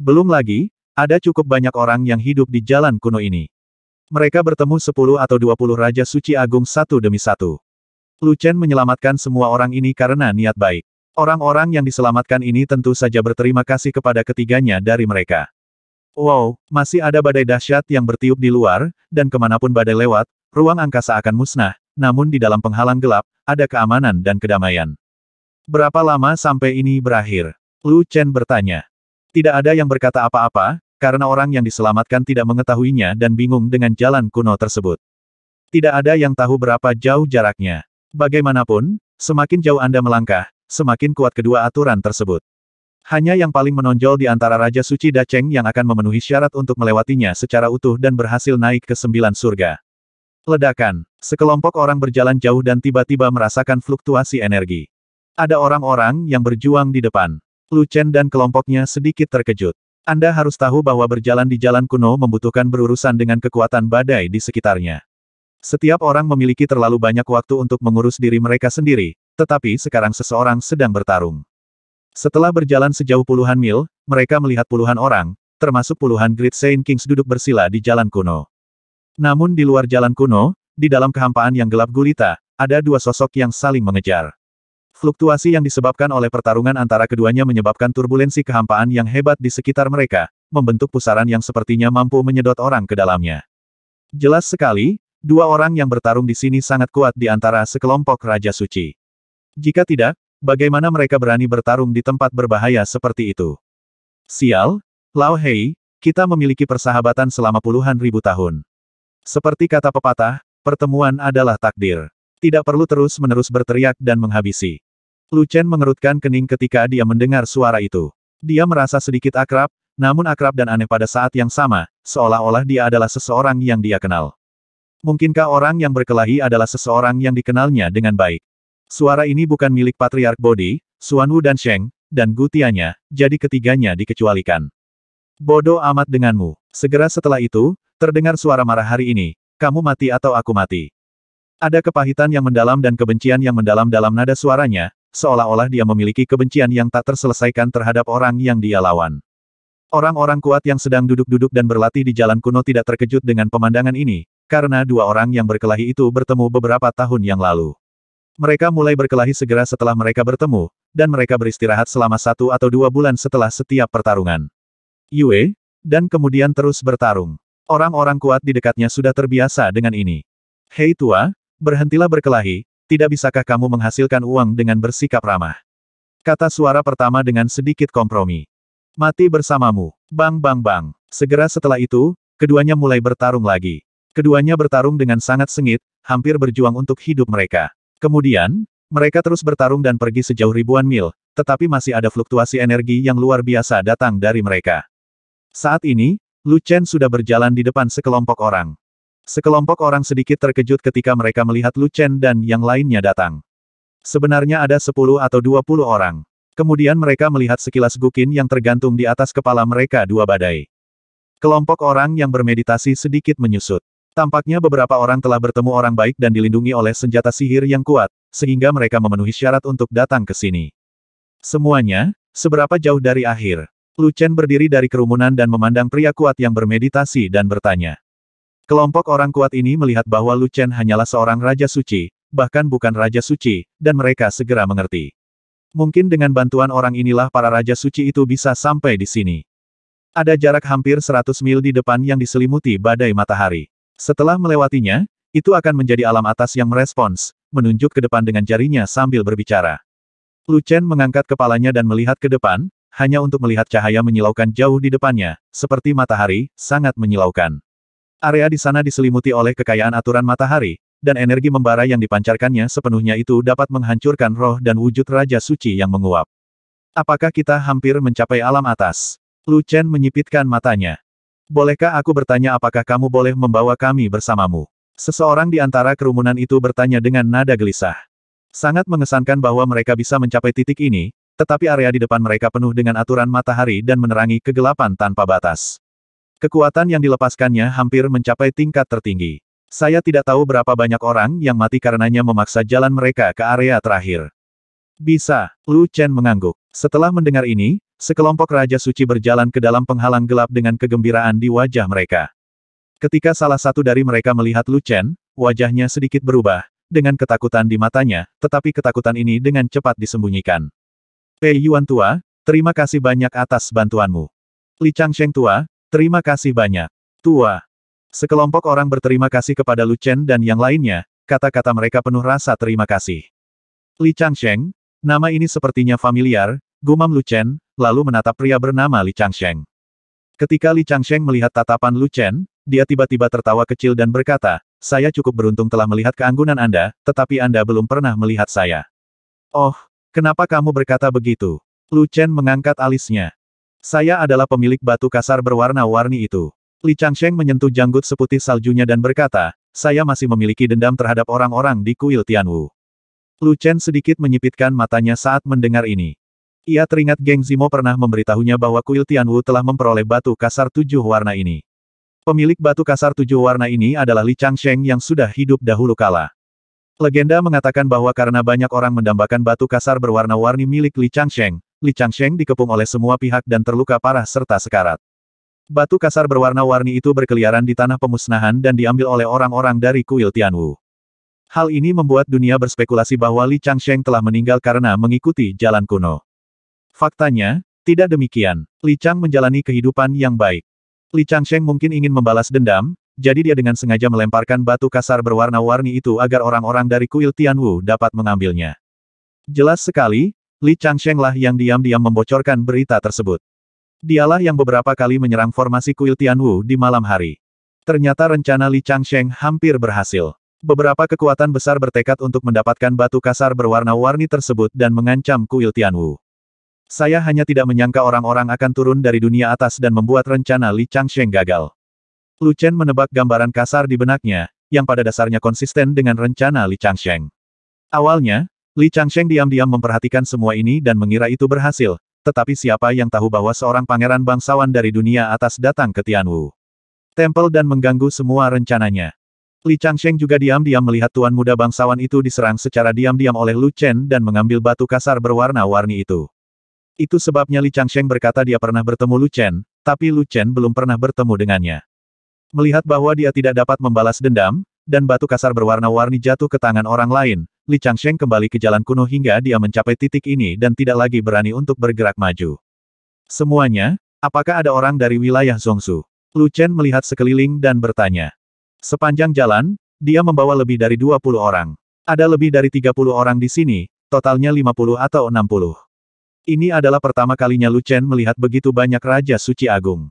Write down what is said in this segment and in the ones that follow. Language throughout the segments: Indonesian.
Belum lagi, ada cukup banyak orang yang hidup di jalan kuno ini. Mereka bertemu 10 atau 20 Raja Suci Agung satu demi satu. Lu Chen menyelamatkan semua orang ini karena niat baik. Orang-orang yang diselamatkan ini tentu saja berterima kasih kepada ketiganya dari mereka. Wow, masih ada badai dahsyat yang bertiup di luar, dan kemanapun badai lewat, ruang angkasa akan musnah, namun di dalam penghalang gelap, ada keamanan dan kedamaian. Berapa lama sampai ini berakhir? Lu Chen bertanya. Tidak ada yang berkata apa-apa, karena orang yang diselamatkan tidak mengetahuinya dan bingung dengan jalan kuno tersebut. Tidak ada yang tahu berapa jauh jaraknya. Bagaimanapun, semakin jauh Anda melangkah, semakin kuat kedua aturan tersebut. Hanya yang paling menonjol di antara Raja Suci Daceng yang akan memenuhi syarat untuk melewatinya secara utuh dan berhasil naik ke sembilan surga. Ledakan. Sekelompok orang berjalan jauh dan tiba-tiba merasakan fluktuasi energi. Ada orang-orang yang berjuang di depan. Lu Chen dan kelompoknya sedikit terkejut. Anda harus tahu bahwa berjalan di jalan kuno membutuhkan berurusan dengan kekuatan badai di sekitarnya. Setiap orang memiliki terlalu banyak waktu untuk mengurus diri mereka sendiri, tetapi sekarang seseorang sedang bertarung. Setelah berjalan sejauh puluhan mil, mereka melihat puluhan orang, termasuk puluhan Great Saint Kings duduk bersila di jalan kuno. Namun di luar jalan kuno, di dalam kehampaan yang gelap gulita, ada dua sosok yang saling mengejar. Fluktuasi yang disebabkan oleh pertarungan antara keduanya menyebabkan turbulensi kehampaan yang hebat di sekitar mereka, membentuk pusaran yang sepertinya mampu menyedot orang ke dalamnya. Jelas sekali, dua orang yang bertarung di sini sangat kuat di antara sekelompok Raja Suci. Jika tidak, bagaimana mereka berani bertarung di tempat berbahaya seperti itu? Sial, Lao Hei, kita memiliki persahabatan selama puluhan ribu tahun. Seperti kata pepatah, pertemuan adalah takdir. Tidak perlu terus-menerus berteriak dan menghabisi. Lu Chen mengerutkan kening ketika dia mendengar suara itu. Dia merasa sedikit akrab, namun akrab dan aneh pada saat yang sama, seolah-olah dia adalah seseorang yang dia kenal. Mungkinkah orang yang berkelahi adalah seseorang yang dikenalnya dengan baik? Suara ini bukan milik Patriark Bodi, Suan Wu dan Sheng, dan Gutianya, jadi ketiganya dikecualikan. Bodoh amat denganmu. Segera setelah itu, terdengar suara marah hari ini, kamu mati atau aku mati. Ada kepahitan yang mendalam dan kebencian yang mendalam dalam nada suaranya, seolah-olah dia memiliki kebencian yang tak terselesaikan terhadap orang yang dia lawan. Orang-orang kuat yang sedang duduk-duduk dan berlatih di jalan kuno tidak terkejut dengan pemandangan ini, karena dua orang yang berkelahi itu bertemu beberapa tahun yang lalu. Mereka mulai berkelahi segera setelah mereka bertemu, dan mereka beristirahat selama satu atau dua bulan setelah setiap pertarungan. Yue, dan kemudian terus bertarung. Orang-orang kuat di dekatnya sudah terbiasa dengan ini. Hei tua, berhentilah berkelahi, tidak bisakah kamu menghasilkan uang dengan bersikap ramah? Kata suara pertama dengan sedikit kompromi. Mati bersamamu. Bang bang bang. Segera setelah itu, keduanya mulai bertarung lagi. Keduanya bertarung dengan sangat sengit, hampir berjuang untuk hidup mereka. Kemudian, mereka terus bertarung dan pergi sejauh ribuan mil, tetapi masih ada fluktuasi energi yang luar biasa datang dari mereka. Saat ini, Lu Chen sudah berjalan di depan sekelompok orang. Sekelompok orang sedikit terkejut ketika mereka melihat Lu Chen dan yang lainnya datang. Sebenarnya ada 10 atau 20 orang. Kemudian mereka melihat sekilas gukin yang tergantung di atas kepala mereka dua badai. Kelompok orang yang bermeditasi sedikit menyusut. Tampaknya beberapa orang telah bertemu orang baik dan dilindungi oleh senjata sihir yang kuat, sehingga mereka memenuhi syarat untuk datang ke sini. Semuanya, seberapa jauh dari akhir? Lu Chen berdiri dari kerumunan dan memandang pria kuat yang bermeditasi dan bertanya. Kelompok orang kuat ini melihat bahwa Lu Chen hanyalah seorang Raja Suci, bahkan bukan Raja Suci, dan mereka segera mengerti. Mungkin dengan bantuan orang inilah para Raja Suci itu bisa sampai di sini. Ada jarak hampir 100 mil di depan yang diselimuti badai matahari. Setelah melewatinya, itu akan menjadi alam atas yang merespons, menunjuk ke depan dengan jarinya sambil berbicara. Lu Chen mengangkat kepalanya dan melihat ke depan, hanya untuk melihat cahaya menyilaukan jauh di depannya, seperti matahari, sangat menyilaukan. Area di sana diselimuti oleh kekayaan aturan matahari, dan energi membara yang dipancarkannya sepenuhnya itu dapat menghancurkan roh dan wujud Raja Suci yang menguap. Apakah kita hampir mencapai alam atas? Lu Chen menyipitkan matanya. Bolehkah aku bertanya apakah kamu boleh membawa kami bersamamu? Seseorang di antara kerumunan itu bertanya dengan nada gelisah. Sangat mengesankan bahwa mereka bisa mencapai titik ini, tetapi area di depan mereka penuh dengan aturan matahari dan menerangi kegelapan tanpa batas. Kekuatan yang dilepaskannya hampir mencapai tingkat tertinggi. Saya tidak tahu berapa banyak orang yang mati karenanya memaksa jalan mereka ke area terakhir. Bisa, Lu Chen mengangguk. Setelah mendengar ini, sekelompok Raja Suci berjalan ke dalam penghalang gelap dengan kegembiraan di wajah mereka. Ketika salah satu dari mereka melihat Lu Chen, wajahnya sedikit berubah, dengan ketakutan di matanya, tetapi ketakutan ini dengan cepat disembunyikan. Pei Yuan Tua, terima kasih banyak atas bantuanmu. Li Changsheng Tua, Terima kasih banyak. Tua. Sekelompok orang berterima kasih kepada Lu Chen dan yang lainnya, kata-kata mereka penuh rasa terima kasih. Li Changsheng, nama ini sepertinya familiar, gumam Lu Chen, lalu menatap pria bernama Li Changsheng. Ketika Li Changsheng melihat tatapan Lu Chen, dia tiba-tiba tertawa kecil dan berkata, saya cukup beruntung telah melihat keanggunan Anda, tetapi Anda belum pernah melihat saya. Oh, kenapa kamu berkata begitu? Lu Chen mengangkat alisnya. Saya adalah pemilik batu kasar berwarna-warni itu. Li Changsheng menyentuh janggut seputih saljunya dan berkata, saya masih memiliki dendam terhadap orang-orang di kuil Tianwu. Lu Chen sedikit menyipitkan matanya saat mendengar ini. Ia teringat geng Zimo pernah memberitahunya bahwa kuil Tianwu telah memperoleh batu kasar tujuh warna ini. Pemilik batu kasar tujuh warna ini adalah Li Changsheng yang sudah hidup dahulu kala. Legenda mengatakan bahwa karena banyak orang mendambakan batu kasar berwarna-warni milik Li Changsheng, Li Changsheng dikepung oleh semua pihak dan terluka parah serta sekarat. Batu kasar berwarna-warni itu berkeliaran di tanah pemusnahan dan diambil oleh orang-orang dari kuil Tianwu. Hal ini membuat dunia berspekulasi bahwa Li Changsheng telah meninggal karena mengikuti jalan kuno. Faktanya, tidak demikian. Li Chang menjalani kehidupan yang baik. Li Changsheng mungkin ingin membalas dendam, jadi dia dengan sengaja melemparkan batu kasar berwarna-warni itu agar orang-orang dari kuil Tianwu dapat mengambilnya. Jelas sekali, Li Changshenglah yang diam-diam membocorkan berita tersebut. Dialah yang beberapa kali menyerang formasi kuil Tianwu di malam hari. Ternyata rencana Li Changsheng hampir berhasil. Beberapa kekuatan besar bertekad untuk mendapatkan batu kasar berwarna-warni tersebut dan mengancam kuil Tianwu. Saya hanya tidak menyangka orang-orang akan turun dari dunia atas dan membuat rencana Li Changsheng gagal. Lu Chen menebak gambaran kasar di benaknya, yang pada dasarnya konsisten dengan rencana Li Changsheng. Awalnya, Li Changsheng diam-diam memperhatikan semua ini dan mengira itu berhasil, tetapi siapa yang tahu bahwa seorang pangeran bangsawan dari dunia atas datang ke Tianwu. Tempel dan mengganggu semua rencananya. Li Changsheng juga diam-diam melihat tuan muda bangsawan itu diserang secara diam-diam oleh Lu Chen dan mengambil batu kasar berwarna-warni itu. Itu sebabnya Li Changsheng berkata dia pernah bertemu Lu Chen, tapi Lu Chen belum pernah bertemu dengannya. Melihat bahwa dia tidak dapat membalas dendam, dan batu kasar berwarna-warni jatuh ke tangan orang lain, Li Changsheng kembali ke jalan kuno hingga dia mencapai titik ini dan tidak lagi berani untuk bergerak maju. Semuanya, apakah ada orang dari wilayah Zongsu? Lu Chen melihat sekeliling dan bertanya. Sepanjang jalan, dia membawa lebih dari 20 orang. Ada lebih dari 30 orang di sini, totalnya 50 atau 60. Ini adalah pertama kalinya Lu Chen melihat begitu banyak Raja Suci Agung.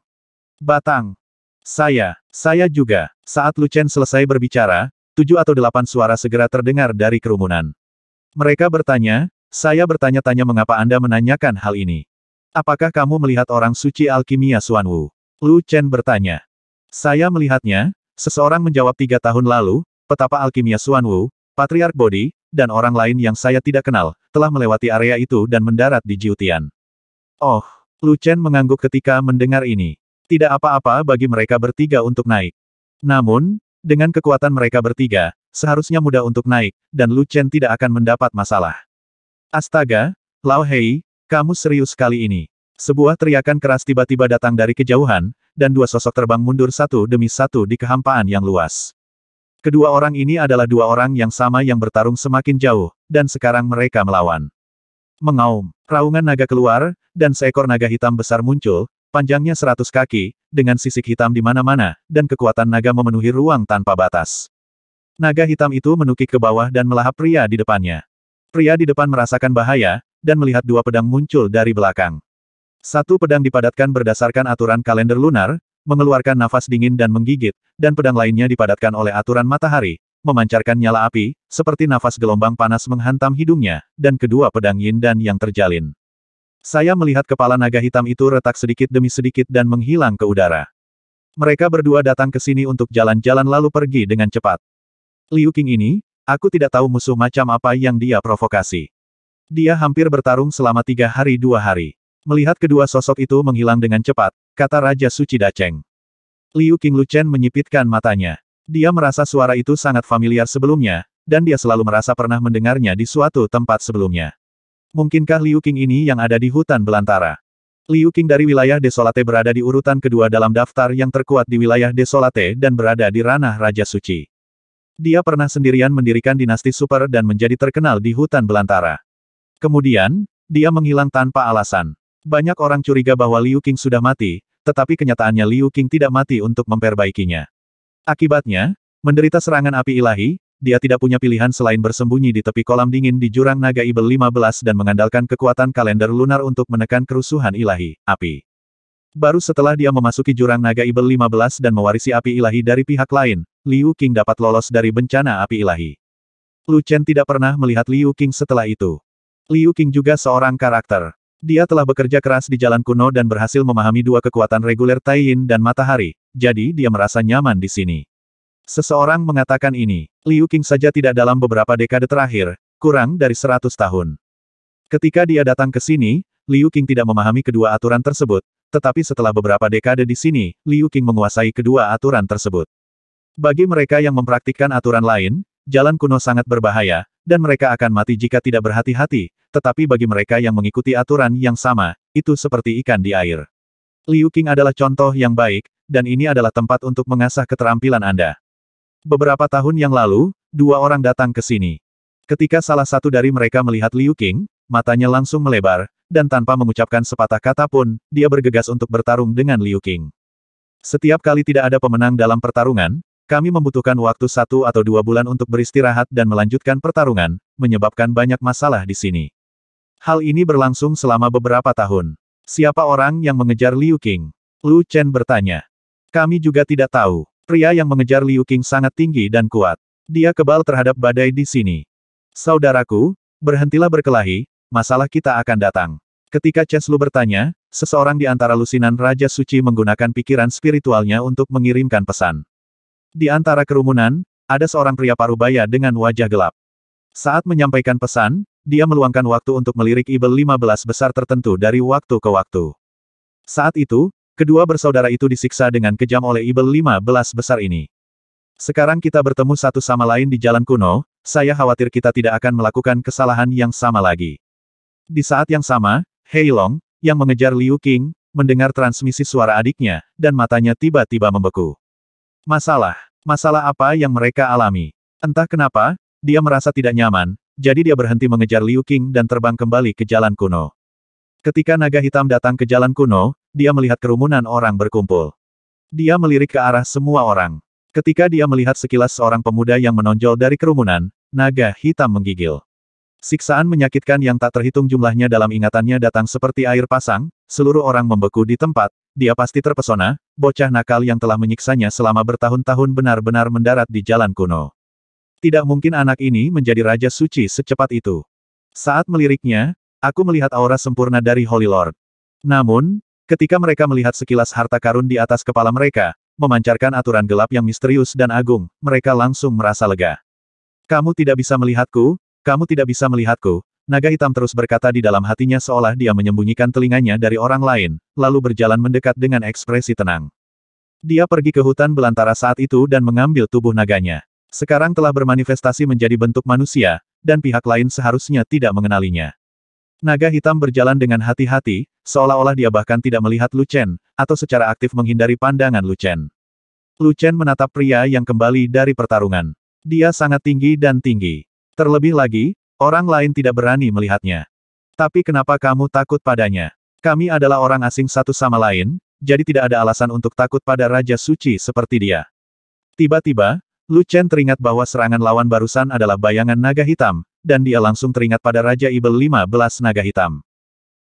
Batang. Saya, saya juga. Saat Lu Chen selesai berbicara, tujuh atau delapan suara segera terdengar dari kerumunan. Mereka bertanya, saya bertanya-tanya mengapa Anda menanyakan hal ini. Apakah kamu melihat orang suci alkimia Suan Wu? Lu Chen bertanya. Saya melihatnya, seseorang menjawab tiga tahun lalu, petapa alkimia Suan Wu, Patriark Bodhi, dan orang lain yang saya tidak kenal, telah melewati area itu dan mendarat di Jiutian. Oh, Lu Chen mengangguk ketika mendengar ini. Tidak apa-apa bagi mereka bertiga untuk naik. Namun, dengan kekuatan mereka bertiga, seharusnya mudah untuk naik, dan Lu Chen tidak akan mendapat masalah. Astaga, Lao Hei, kamu serius kali ini. Sebuah teriakan keras tiba-tiba datang dari kejauhan, dan dua sosok terbang mundur satu demi satu di kehampaan yang luas. Kedua orang ini adalah dua orang yang sama yang bertarung semakin jauh, dan sekarang mereka melawan. Mengaum, raungan naga keluar, dan seekor naga hitam besar muncul, Panjangnya seratus kaki, dengan sisik hitam di mana-mana, dan kekuatan naga memenuhi ruang tanpa batas. Naga hitam itu menukik ke bawah dan melahap pria di depannya. Pria di depan merasakan bahaya, dan melihat dua pedang muncul dari belakang. Satu pedang dipadatkan berdasarkan aturan kalender lunar, mengeluarkan nafas dingin dan menggigit, dan pedang lainnya dipadatkan oleh aturan matahari, memancarkan nyala api, seperti nafas gelombang panas menghantam hidungnya, dan kedua pedang yin dan yang terjalin. Saya melihat kepala naga hitam itu retak sedikit demi sedikit dan menghilang ke udara. Mereka berdua datang ke sini untuk jalan-jalan lalu pergi dengan cepat. Liu Qing ini, aku tidak tahu musuh macam apa yang dia provokasi. Dia hampir bertarung selama tiga hari dua hari. Melihat kedua sosok itu menghilang dengan cepat, kata Raja Suci Daceng. Liu Qing Luchen menyipitkan matanya. Dia merasa suara itu sangat familiar sebelumnya, dan dia selalu merasa pernah mendengarnya di suatu tempat sebelumnya. Mungkinkah Liu Qing ini yang ada di hutan belantara? Liu Qing dari wilayah Desolate berada di urutan kedua dalam daftar yang terkuat di wilayah Desolate dan berada di ranah Raja Suci. Dia pernah sendirian mendirikan dinasti super dan menjadi terkenal di hutan belantara. Kemudian, dia menghilang tanpa alasan. Banyak orang curiga bahwa Liu Qing sudah mati, tetapi kenyataannya Liu Qing tidak mati untuk memperbaikinya. Akibatnya, menderita serangan api ilahi, dia tidak punya pilihan selain bersembunyi di tepi kolam dingin di jurang naga Ibel 15 dan mengandalkan kekuatan kalender lunar untuk menekan kerusuhan ilahi, api. Baru setelah dia memasuki jurang naga Ibel 15 dan mewarisi api ilahi dari pihak lain, Liu Qing dapat lolos dari bencana api ilahi. Lu Chen tidak pernah melihat Liu Qing setelah itu. Liu Qing juga seorang karakter. Dia telah bekerja keras di jalan kuno dan berhasil memahami dua kekuatan reguler Taiyin dan matahari, jadi dia merasa nyaman di sini. Seseorang mengatakan ini, Liu Qing saja tidak dalam beberapa dekade terakhir, kurang dari seratus tahun. Ketika dia datang ke sini, Liu Qing tidak memahami kedua aturan tersebut, tetapi setelah beberapa dekade di sini, Liu Qing menguasai kedua aturan tersebut. Bagi mereka yang mempraktikkan aturan lain, jalan kuno sangat berbahaya, dan mereka akan mati jika tidak berhati-hati, tetapi bagi mereka yang mengikuti aturan yang sama, itu seperti ikan di air. Liu Qing adalah contoh yang baik, dan ini adalah tempat untuk mengasah keterampilan Anda. Beberapa tahun yang lalu, dua orang datang ke sini. Ketika salah satu dari mereka melihat Liu Qing, matanya langsung melebar, dan tanpa mengucapkan sepatah kata pun, dia bergegas untuk bertarung dengan Liu Qing. Setiap kali tidak ada pemenang dalam pertarungan, kami membutuhkan waktu satu atau dua bulan untuk beristirahat dan melanjutkan pertarungan, menyebabkan banyak masalah di sini. Hal ini berlangsung selama beberapa tahun. Siapa orang yang mengejar Liu Qing? Lu Chen bertanya. Kami juga tidak tahu. Pria yang mengejar Liu Qing sangat tinggi dan kuat. Dia kebal terhadap badai di sini. Saudaraku, berhentilah berkelahi, masalah kita akan datang. Ketika Cheslu bertanya, seseorang di antara lusinan Raja Suci menggunakan pikiran spiritualnya untuk mengirimkan pesan. Di antara kerumunan, ada seorang pria parubaya dengan wajah gelap. Saat menyampaikan pesan, dia meluangkan waktu untuk melirik Ibel 15 besar tertentu dari waktu ke waktu. Saat itu, Kedua bersaudara itu disiksa dengan kejam oleh Ibel 15 besar ini. Sekarang kita bertemu satu sama lain di jalan kuno, saya khawatir kita tidak akan melakukan kesalahan yang sama lagi. Di saat yang sama, Hei Long, yang mengejar Liu King, mendengar transmisi suara adiknya, dan matanya tiba-tiba membeku. Masalah. Masalah apa yang mereka alami. Entah kenapa, dia merasa tidak nyaman, jadi dia berhenti mengejar Liu King dan terbang kembali ke jalan kuno. Ketika naga hitam datang ke jalan kuno, dia melihat kerumunan orang berkumpul. Dia melirik ke arah semua orang. Ketika dia melihat sekilas seorang pemuda yang menonjol dari kerumunan, naga hitam menggigil. Siksaan menyakitkan yang tak terhitung jumlahnya dalam ingatannya datang seperti air pasang, seluruh orang membeku di tempat, dia pasti terpesona, bocah nakal yang telah menyiksanya selama bertahun-tahun benar-benar mendarat di jalan kuno. Tidak mungkin anak ini menjadi Raja Suci secepat itu. Saat meliriknya, aku melihat aura sempurna dari Holy Lord. Namun, Ketika mereka melihat sekilas harta karun di atas kepala mereka, memancarkan aturan gelap yang misterius dan agung, mereka langsung merasa lega. Kamu tidak bisa melihatku, kamu tidak bisa melihatku. Naga hitam terus berkata di dalam hatinya seolah dia menyembunyikan telinganya dari orang lain, lalu berjalan mendekat dengan ekspresi tenang. Dia pergi ke hutan belantara saat itu dan mengambil tubuh naganya. Sekarang telah bermanifestasi menjadi bentuk manusia, dan pihak lain seharusnya tidak mengenalinya. Naga hitam berjalan dengan hati-hati, seolah-olah dia bahkan tidak melihat Lu Chen, atau secara aktif menghindari pandangan Lu Chen. Lu Chen menatap pria yang kembali dari pertarungan. Dia sangat tinggi dan tinggi. Terlebih lagi, orang lain tidak berani melihatnya. Tapi kenapa kamu takut padanya? Kami adalah orang asing satu sama lain, jadi tidak ada alasan untuk takut pada Raja Suci seperti dia. Tiba-tiba, Lu Chen teringat bahwa serangan lawan barusan adalah bayangan naga hitam, dan dia langsung teringat pada Raja Ibel 15 naga hitam.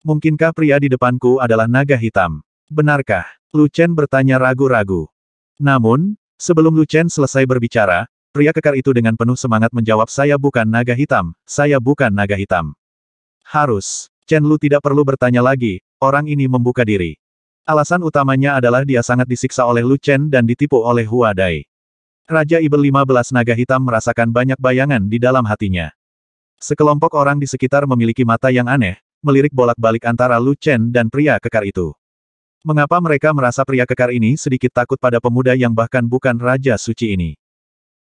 Mungkinkah pria di depanku adalah naga hitam? Benarkah? Lu Chen bertanya ragu-ragu. Namun, sebelum Lu Chen selesai berbicara, pria kekar itu dengan penuh semangat menjawab saya bukan naga hitam, saya bukan naga hitam. Harus. Chen Lu tidak perlu bertanya lagi, orang ini membuka diri. Alasan utamanya adalah dia sangat disiksa oleh Lu Chen dan ditipu oleh Hua Dai. Raja Ibel 15 naga hitam merasakan banyak bayangan di dalam hatinya. Sekelompok orang di sekitar memiliki mata yang aneh, melirik bolak-balik antara Lu Chen dan pria kekar itu. Mengapa mereka merasa pria kekar ini sedikit takut pada pemuda yang bahkan bukan Raja Suci ini?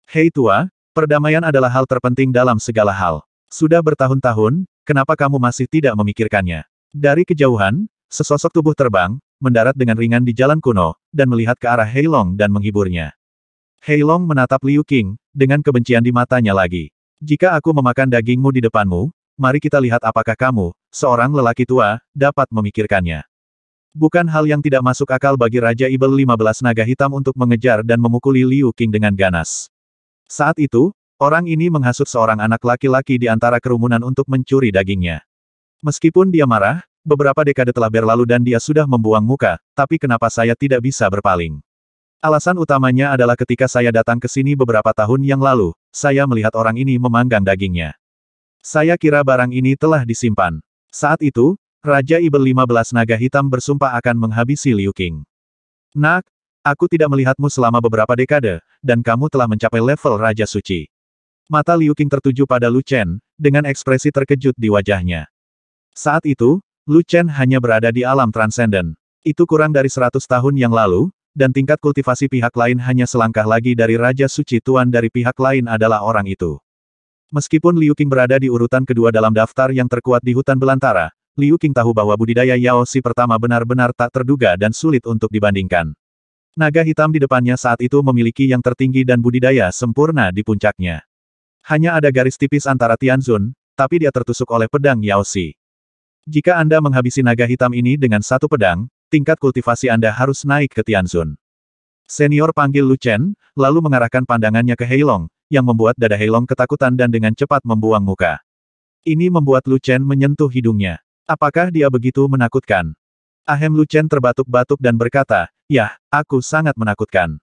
Hei tua, perdamaian adalah hal terpenting dalam segala hal. Sudah bertahun-tahun, kenapa kamu masih tidak memikirkannya? Dari kejauhan, sesosok tubuh terbang, mendarat dengan ringan di jalan kuno, dan melihat ke arah Heilong dan menghiburnya. Heilong menatap Liu Qing, dengan kebencian di matanya lagi. Jika aku memakan dagingmu di depanmu, mari kita lihat apakah kamu, seorang lelaki tua, dapat memikirkannya. Bukan hal yang tidak masuk akal bagi Raja Ibel 15 naga hitam untuk mengejar dan memukuli Liu Qing dengan ganas. Saat itu, orang ini menghasut seorang anak laki-laki di antara kerumunan untuk mencuri dagingnya. Meskipun dia marah, beberapa dekade telah berlalu dan dia sudah membuang muka, tapi kenapa saya tidak bisa berpaling? Alasan utamanya adalah ketika saya datang ke sini beberapa tahun yang lalu, saya melihat orang ini memanggang dagingnya. Saya kira barang ini telah disimpan. Saat itu, Raja Ibel 15 naga hitam bersumpah akan menghabisi Liu King. Nak, aku tidak melihatmu selama beberapa dekade, dan kamu telah mencapai level Raja Suci. Mata Liu King tertuju pada Lu Chen, dengan ekspresi terkejut di wajahnya. Saat itu, Lu Chen hanya berada di alam transenden. Itu kurang dari 100 tahun yang lalu, dan tingkat kultivasi pihak lain hanya selangkah lagi dari Raja Suci Tuan dari pihak lain adalah orang itu. Meskipun Liu Qing berada di urutan kedua dalam daftar yang terkuat di hutan belantara, Liu Qing tahu bahwa budidaya Yao Si pertama benar-benar tak terduga dan sulit untuk dibandingkan. Naga hitam di depannya saat itu memiliki yang tertinggi dan budidaya sempurna di puncaknya. Hanya ada garis tipis antara Tianzun, tapi dia tertusuk oleh pedang Yao Si. Jika Anda menghabisi naga hitam ini dengan satu pedang, tingkat kultivasi Anda harus naik ke Tianzun. Senior panggil Lu Chen, lalu mengarahkan pandangannya ke Heilong, yang membuat dada Heilong ketakutan dan dengan cepat membuang muka. Ini membuat Lu Chen menyentuh hidungnya. Apakah dia begitu menakutkan? Ahem Lu Chen terbatuk-batuk dan berkata, Yah, aku sangat menakutkan.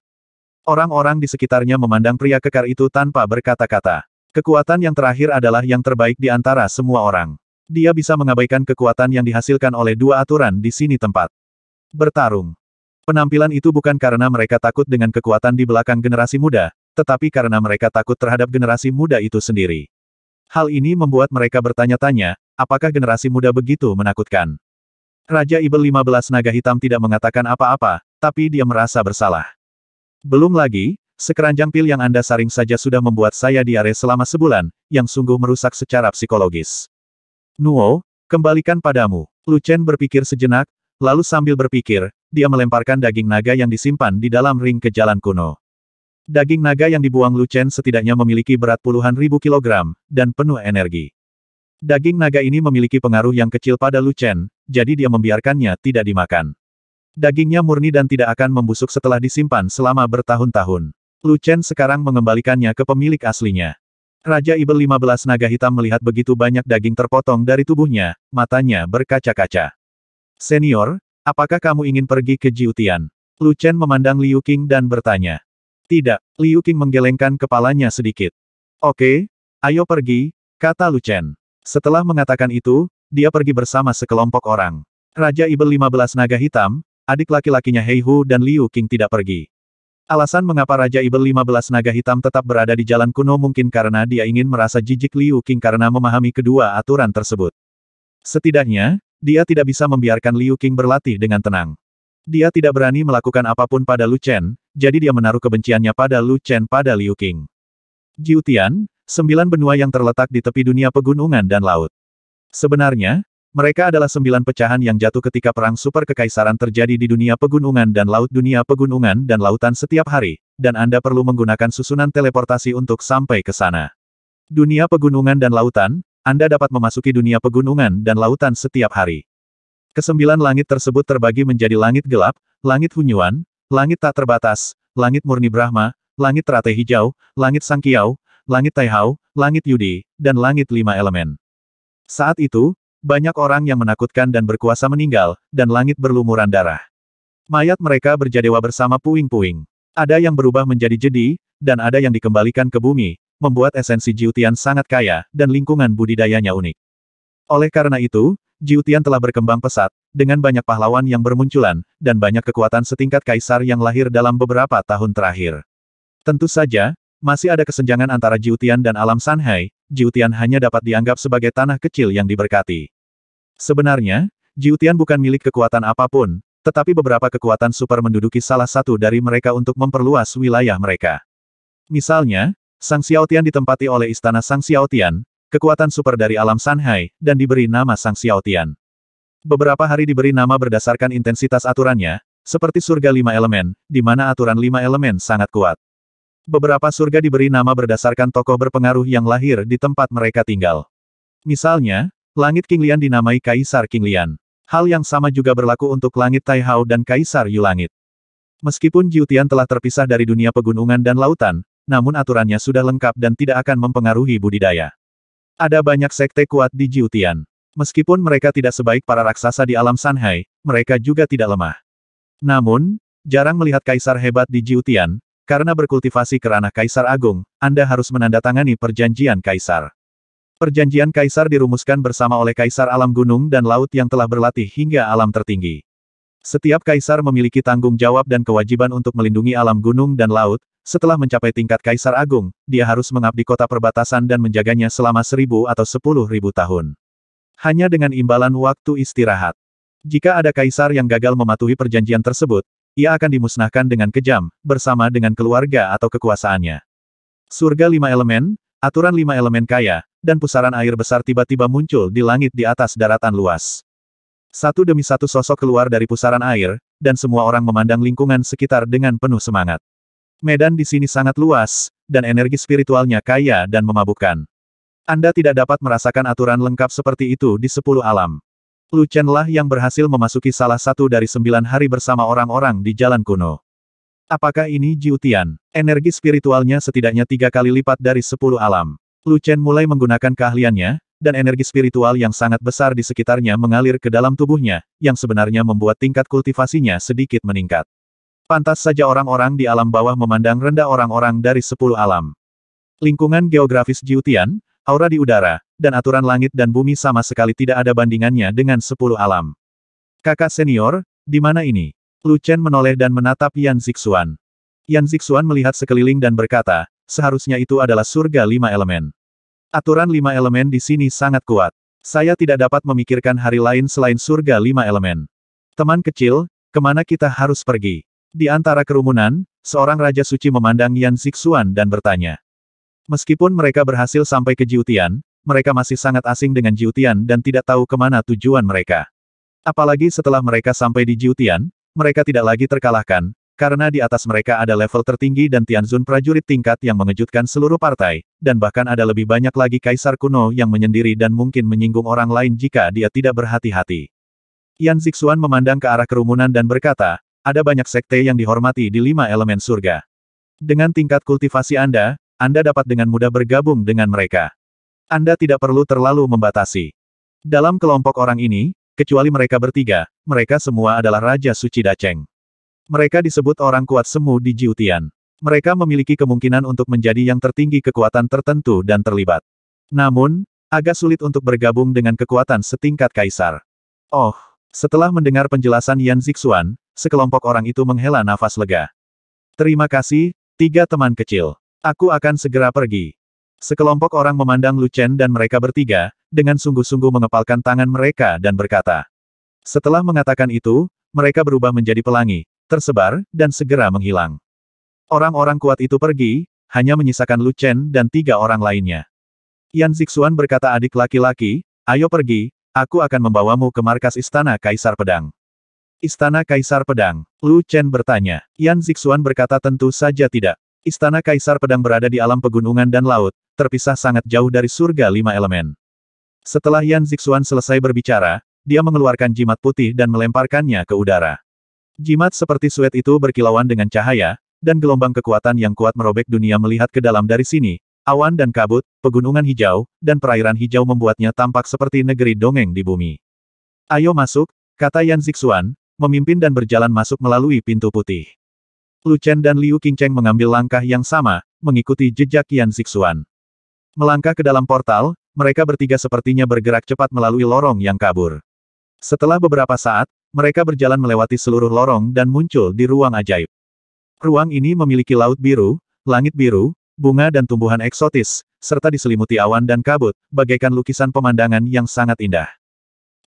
Orang-orang di sekitarnya memandang pria kekar itu tanpa berkata-kata. Kekuatan yang terakhir adalah yang terbaik di antara semua orang. Dia bisa mengabaikan kekuatan yang dihasilkan oleh dua aturan di sini tempat bertarung. Penampilan itu bukan karena mereka takut dengan kekuatan di belakang generasi muda, tetapi karena mereka takut terhadap generasi muda itu sendiri. Hal ini membuat mereka bertanya-tanya, apakah generasi muda begitu menakutkan? Raja Ibel 15 naga hitam tidak mengatakan apa-apa, tapi dia merasa bersalah. Belum lagi, sekeranjang pil yang Anda saring saja sudah membuat saya diare selama sebulan, yang sungguh merusak secara psikologis. Nuo, kembalikan padamu. Lucen berpikir sejenak, Lalu sambil berpikir, dia melemparkan daging naga yang disimpan di dalam ring ke jalan kuno. Daging naga yang dibuang Lu Chen setidaknya memiliki berat puluhan ribu kilogram, dan penuh energi. Daging naga ini memiliki pengaruh yang kecil pada Lu Chen, jadi dia membiarkannya tidak dimakan. Dagingnya murni dan tidak akan membusuk setelah disimpan selama bertahun-tahun. Lu Chen sekarang mengembalikannya ke pemilik aslinya. Raja Ibel 15 Naga Hitam melihat begitu banyak daging terpotong dari tubuhnya, matanya berkaca-kaca. Senior, apakah kamu ingin pergi ke Jiutian? Lu Chen memandang Liu Qing dan bertanya. Tidak, Liu Qing menggelengkan kepalanya sedikit. Oke, ayo pergi, kata Lu Chen. Setelah mengatakan itu, dia pergi bersama sekelompok orang. Raja Ibel 15 Naga Hitam, adik laki-lakinya Hei Hu dan Liu Qing tidak pergi. Alasan mengapa Raja Ibel 15 Naga Hitam tetap berada di jalan kuno mungkin karena dia ingin merasa jijik Liu Qing karena memahami kedua aturan tersebut. Setidaknya, dia tidak bisa membiarkan Liu King berlatih dengan tenang. Dia tidak berani melakukan apapun pada Lu Chen, jadi dia menaruh kebenciannya pada Lu Chen pada Liu King. Jiu Tian, sembilan benua yang terletak di tepi dunia pegunungan dan laut. Sebenarnya, mereka adalah sembilan pecahan yang jatuh ketika perang super kekaisaran terjadi di dunia pegunungan dan laut dunia pegunungan dan lautan setiap hari, dan Anda perlu menggunakan susunan teleportasi untuk sampai ke sana. Dunia pegunungan dan lautan, anda dapat memasuki dunia pegunungan dan lautan setiap hari. Kesembilan langit tersebut terbagi menjadi langit gelap, langit hunyuan, langit tak terbatas, langit murni Brahma, langit teratai hijau, langit sangkiau, langit taihau, langit yudi, dan langit lima elemen. Saat itu, banyak orang yang menakutkan dan berkuasa meninggal, dan langit berlumuran darah. Mayat mereka berjadewa bersama puing-puing. Ada yang berubah menjadi jedi, dan ada yang dikembalikan ke bumi, membuat esensi Jiutian sangat kaya, dan lingkungan budidayanya unik. Oleh karena itu, Jiutian telah berkembang pesat, dengan banyak pahlawan yang bermunculan, dan banyak kekuatan setingkat kaisar yang lahir dalam beberapa tahun terakhir. Tentu saja, masih ada kesenjangan antara Jiutian dan alam Sanhai, Jiutian hanya dapat dianggap sebagai tanah kecil yang diberkati. Sebenarnya, Jiutian bukan milik kekuatan apapun, tetapi beberapa kekuatan super menduduki salah satu dari mereka untuk memperluas wilayah mereka. Misalnya, Sang Xiaotian ditempati oleh istana Sang Xiaotian, kekuatan super dari alam Shanghai, dan diberi nama Sang Xiaotian. Beberapa hari diberi nama berdasarkan intensitas aturannya, seperti surga lima elemen, di mana aturan lima elemen sangat kuat. Beberapa surga diberi nama berdasarkan tokoh berpengaruh yang lahir di tempat mereka tinggal. Misalnya, langit Kinglian dinamai Kaisar Kinglian. Hal yang sama juga berlaku untuk langit Taihao dan Kaisar Yulangit. Meskipun Jiutian telah terpisah dari dunia pegunungan dan lautan, namun aturannya sudah lengkap dan tidak akan mempengaruhi budidaya. Ada banyak sekte kuat di Jiutian. Meskipun mereka tidak sebaik para raksasa di alam Shanghai, mereka juga tidak lemah. Namun, jarang melihat kaisar hebat di Jiutian, karena berkultivasi kerana kaisar agung, Anda harus menandatangani perjanjian kaisar. Perjanjian kaisar dirumuskan bersama oleh kaisar alam gunung dan laut yang telah berlatih hingga alam tertinggi. Setiap kaisar memiliki tanggung jawab dan kewajiban untuk melindungi alam gunung dan laut, setelah mencapai tingkat Kaisar Agung, dia harus mengabdi kota perbatasan dan menjaganya selama seribu atau sepuluh ribu tahun. Hanya dengan imbalan waktu istirahat. Jika ada kaisar yang gagal mematuhi perjanjian tersebut, ia akan dimusnahkan dengan kejam, bersama dengan keluarga atau kekuasaannya. Surga lima elemen, aturan lima elemen kaya, dan pusaran air besar tiba-tiba muncul di langit di atas daratan luas. Satu demi satu sosok keluar dari pusaran air, dan semua orang memandang lingkungan sekitar dengan penuh semangat. Medan di sini sangat luas, dan energi spiritualnya kaya dan memabukkan. Anda tidak dapat merasakan aturan lengkap seperti itu di sepuluh alam. Lu Chen yang berhasil memasuki salah satu dari sembilan hari bersama orang-orang di jalan kuno. Apakah ini Jiutian? Energi spiritualnya setidaknya tiga kali lipat dari sepuluh alam. Lu Chen mulai menggunakan keahliannya, dan energi spiritual yang sangat besar di sekitarnya mengalir ke dalam tubuhnya, yang sebenarnya membuat tingkat kultivasinya sedikit meningkat. Pantas saja orang-orang di alam bawah memandang rendah orang-orang dari sepuluh alam. Lingkungan geografis Jiutian, aura di udara, dan aturan langit dan bumi sama sekali tidak ada bandingannya dengan sepuluh alam. Kakak senior, di mana ini? Lu Chen menoleh dan menatap Yan Zixuan. Yan Zixuan melihat sekeliling dan berkata, seharusnya itu adalah surga lima elemen. Aturan lima elemen di sini sangat kuat. Saya tidak dapat memikirkan hari lain selain surga lima elemen. Teman kecil, kemana kita harus pergi? Di antara kerumunan, seorang Raja Suci memandang Yan Zixuan dan bertanya. Meskipun mereka berhasil sampai ke Jiutian, mereka masih sangat asing dengan Jiutian dan tidak tahu kemana tujuan mereka. Apalagi setelah mereka sampai di Jiutian, mereka tidak lagi terkalahkan, karena di atas mereka ada level tertinggi dan Tianzun prajurit tingkat yang mengejutkan seluruh partai, dan bahkan ada lebih banyak lagi kaisar kuno yang menyendiri dan mungkin menyinggung orang lain jika dia tidak berhati-hati. Yan Zixuan memandang ke arah kerumunan dan berkata, ada banyak sekte yang dihormati di lima elemen surga. Dengan tingkat kultivasi Anda, Anda dapat dengan mudah bergabung dengan mereka. Anda tidak perlu terlalu membatasi. Dalam kelompok orang ini, kecuali mereka bertiga, mereka semua adalah Raja Suci Daceng. Mereka disebut orang kuat semu di Jiutian. Mereka memiliki kemungkinan untuk menjadi yang tertinggi kekuatan tertentu dan terlibat. Namun, agak sulit untuk bergabung dengan kekuatan setingkat kaisar. Oh, setelah mendengar penjelasan Yan Zixuan, sekelompok orang itu menghela nafas lega. Terima kasih, tiga teman kecil. Aku akan segera pergi. Sekelompok orang memandang Lu Chen dan mereka bertiga, dengan sungguh-sungguh mengepalkan tangan mereka dan berkata. Setelah mengatakan itu, mereka berubah menjadi pelangi, tersebar, dan segera menghilang. Orang-orang kuat itu pergi, hanya menyisakan Lu Chen dan tiga orang lainnya. Yan Zixuan berkata adik laki-laki, ayo pergi, aku akan membawamu ke markas istana Kaisar Pedang. Istana Kaisar Pedang. Lu Chen bertanya. Yan Zixuan berkata tentu saja tidak. Istana Kaisar Pedang berada di alam pegunungan dan laut, terpisah sangat jauh dari surga lima elemen. Setelah Yan Zixuan selesai berbicara, dia mengeluarkan jimat putih dan melemparkannya ke udara. Jimat seperti suet itu berkilauan dengan cahaya, dan gelombang kekuatan yang kuat merobek dunia melihat ke dalam dari sini. Awan dan kabut, pegunungan hijau, dan perairan hijau membuatnya tampak seperti negeri dongeng di bumi. Ayo masuk, kata Yan Zixuan, memimpin dan berjalan masuk melalui pintu putih. Lu Chen dan Liu Qingcheng mengambil langkah yang sama, mengikuti jejak Yan Zixuan. Melangkah ke dalam portal, mereka bertiga sepertinya bergerak cepat melalui lorong yang kabur. Setelah beberapa saat, mereka berjalan melewati seluruh lorong dan muncul di ruang ajaib. Ruang ini memiliki laut biru, langit biru, bunga dan tumbuhan eksotis, serta diselimuti awan dan kabut, bagaikan lukisan pemandangan yang sangat indah.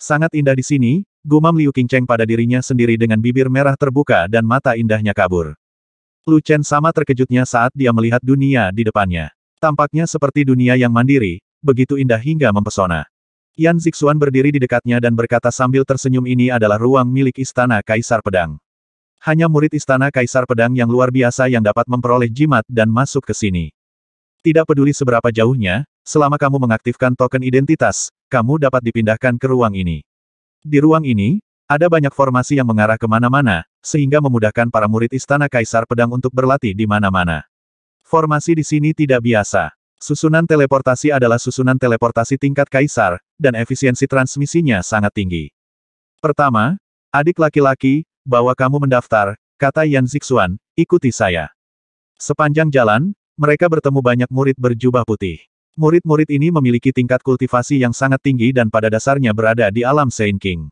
Sangat indah di sini, gumam Liu Qingcheng pada dirinya sendiri dengan bibir merah terbuka dan mata indahnya kabur. Lu Chen sama terkejutnya saat dia melihat dunia di depannya. Tampaknya seperti dunia yang mandiri, begitu indah hingga mempesona. Yan Zixuan berdiri di dekatnya dan berkata sambil tersenyum ini adalah ruang milik Istana Kaisar Pedang. Hanya murid Istana Kaisar Pedang yang luar biasa yang dapat memperoleh jimat dan masuk ke sini. Tidak peduli seberapa jauhnya, Selama kamu mengaktifkan token identitas, kamu dapat dipindahkan ke ruang ini. Di ruang ini, ada banyak formasi yang mengarah kemana-mana, sehingga memudahkan para murid Istana Kaisar Pedang untuk berlatih di mana-mana. Formasi di sini tidak biasa. Susunan teleportasi adalah susunan teleportasi tingkat Kaisar, dan efisiensi transmisinya sangat tinggi. Pertama, adik laki-laki, bahwa kamu mendaftar, kata Yan Zixuan, ikuti saya. Sepanjang jalan, mereka bertemu banyak murid berjubah putih. Murid-murid ini memiliki tingkat kultivasi yang sangat tinggi dan pada dasarnya berada di alam Saint King.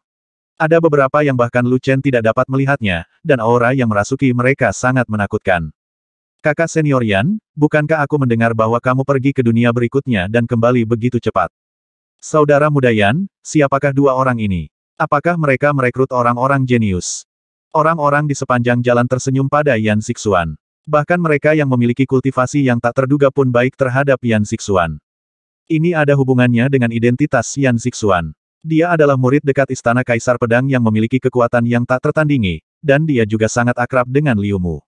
Ada beberapa yang bahkan Lu Chen tidak dapat melihatnya, dan aura yang merasuki mereka sangat menakutkan. Kakak senior Yan, bukankah aku mendengar bahwa kamu pergi ke dunia berikutnya dan kembali begitu cepat? Saudara muda Yan, siapakah dua orang ini? Apakah mereka merekrut orang-orang jenius? Orang-orang di sepanjang jalan tersenyum pada Yan Sixuan. Bahkan mereka yang memiliki kultivasi yang tak terduga pun baik terhadap Yan Sixuan. Ini ada hubungannya dengan identitas Yan Sixuan. Dia adalah murid dekat Istana Kaisar Pedang yang memiliki kekuatan yang tak tertandingi, dan dia juga sangat akrab dengan Liu Mu.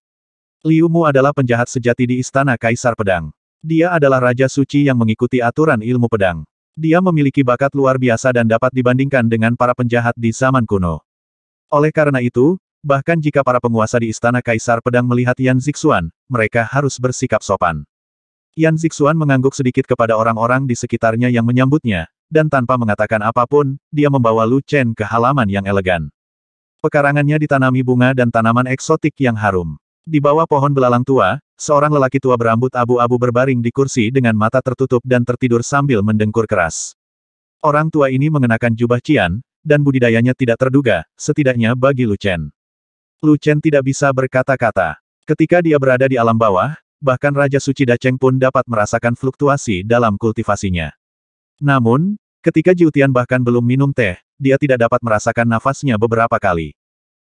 Liu Mu adalah penjahat sejati di Istana Kaisar Pedang. Dia adalah Raja Suci yang mengikuti aturan ilmu pedang. Dia memiliki bakat luar biasa dan dapat dibandingkan dengan para penjahat di zaman kuno. Oleh karena itu, Bahkan jika para penguasa di istana kaisar pedang melihat Yan Zixuan, mereka harus bersikap sopan. Yan Zixuan mengangguk sedikit kepada orang-orang di sekitarnya yang menyambutnya, dan tanpa mengatakan apapun, dia membawa Lu Chen ke halaman yang elegan. Pekarangannya ditanami bunga dan tanaman eksotik yang harum. Di bawah pohon belalang tua, seorang lelaki tua berambut abu-abu berbaring di kursi dengan mata tertutup dan tertidur sambil mendengkur keras. Orang tua ini mengenakan jubah cian, dan budidayanya tidak terduga, setidaknya bagi Lu Chen. Lu Chen tidak bisa berkata-kata. Ketika dia berada di alam bawah, bahkan Raja Suci Daceng pun dapat merasakan fluktuasi dalam kultivasinya. Namun, ketika Jiutian bahkan belum minum teh, dia tidak dapat merasakan nafasnya beberapa kali.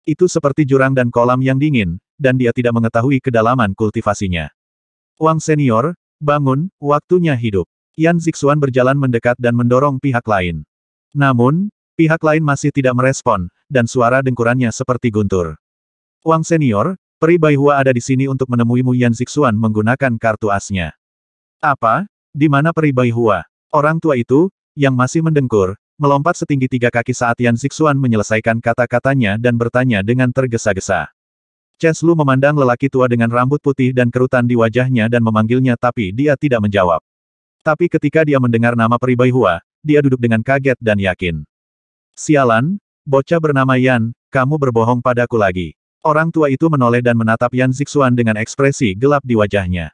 Itu seperti jurang dan kolam yang dingin, dan dia tidak mengetahui kedalaman kultivasinya. Wang Senior, bangun, waktunya hidup. Yan Zixuan berjalan mendekat dan mendorong pihak lain. Namun, pihak lain masih tidak merespon, dan suara dengkurannya seperti guntur. Wang Senior, Peri Baihua ada di sini untuk menemuimu Yan Zixuan menggunakan kartu asnya. Apa? Di mana Peri Baihua? Orang tua itu, yang masih mendengkur, melompat setinggi tiga kaki saat Yan Zixuan menyelesaikan kata-katanya dan bertanya dengan tergesa-gesa. Chen Lu memandang lelaki tua dengan rambut putih dan kerutan di wajahnya dan memanggilnya tapi dia tidak menjawab. Tapi ketika dia mendengar nama Peri Baihua, dia duduk dengan kaget dan yakin. Sialan, bocah bernama Yan, kamu berbohong padaku lagi. Orang tua itu menoleh dan menatap Yan Zixuan dengan ekspresi gelap di wajahnya.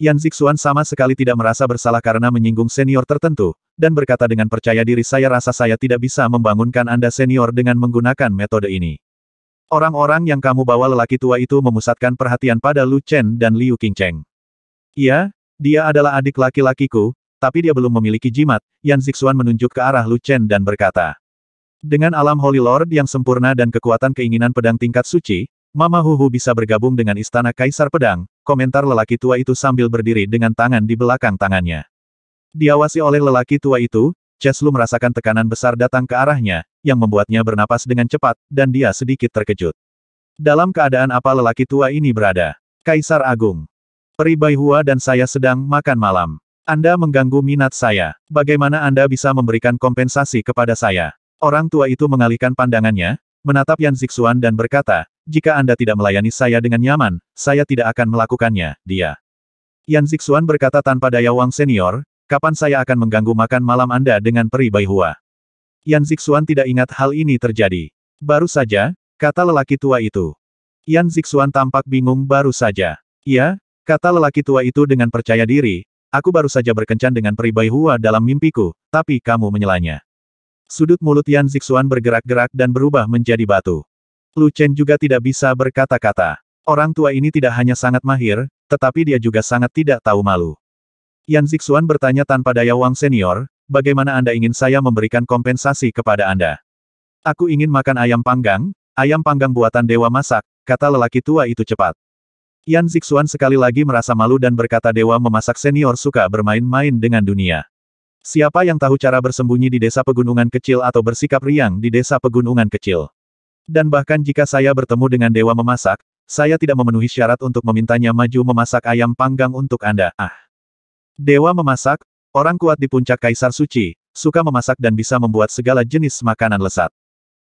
Yan Zixuan sama sekali tidak merasa bersalah karena menyinggung senior tertentu, dan berkata dengan percaya diri saya rasa saya tidak bisa membangunkan Anda senior dengan menggunakan metode ini. Orang-orang yang kamu bawa lelaki tua itu memusatkan perhatian pada Lu Chen dan Liu Qingcheng. Iya, dia adalah adik laki-lakiku, tapi dia belum memiliki jimat, Yan Zixuan menunjuk ke arah Lu Chen dan berkata. Dengan alam Holy Lord yang sempurna dan kekuatan keinginan pedang tingkat suci, Mama Huhu bisa bergabung dengan Istana Kaisar Pedang, komentar lelaki tua itu sambil berdiri dengan tangan di belakang tangannya. Diawasi oleh lelaki tua itu, Cheslu merasakan tekanan besar datang ke arahnya, yang membuatnya bernapas dengan cepat, dan dia sedikit terkejut. Dalam keadaan apa lelaki tua ini berada? Kaisar Agung. Peri Baihua dan saya sedang makan malam. Anda mengganggu minat saya. Bagaimana Anda bisa memberikan kompensasi kepada saya? Orang tua itu mengalihkan pandangannya, menatap Yan Zixuan dan berkata, jika Anda tidak melayani saya dengan nyaman, saya tidak akan melakukannya, dia. Yan Zixuan berkata tanpa daya Wang Senior, kapan saya akan mengganggu makan malam Anda dengan peri Baihua? Yan Zixuan tidak ingat hal ini terjadi. Baru saja, kata lelaki tua itu. Yan Zixuan tampak bingung baru saja. ya, kata lelaki tua itu dengan percaya diri, aku baru saja berkencan dengan peri Baihua dalam mimpiku, tapi kamu menyelanya. Sudut mulut Yan Zixuan bergerak-gerak dan berubah menjadi batu. Lu Chen juga tidak bisa berkata-kata. Orang tua ini tidak hanya sangat mahir, tetapi dia juga sangat tidak tahu malu. Yan Zixuan bertanya tanpa daya Wang Senior, bagaimana Anda ingin saya memberikan kompensasi kepada Anda? Aku ingin makan ayam panggang, ayam panggang buatan dewa masak, kata lelaki tua itu cepat. Yan Zixuan sekali lagi merasa malu dan berkata dewa memasak senior suka bermain-main dengan dunia. Siapa yang tahu cara bersembunyi di desa pegunungan kecil atau bersikap riang di desa pegunungan kecil? Dan bahkan jika saya bertemu dengan dewa memasak, saya tidak memenuhi syarat untuk memintanya maju memasak ayam panggang untuk Anda. Ah. Dewa memasak, orang kuat di puncak kaisar suci, suka memasak dan bisa membuat segala jenis makanan lesat.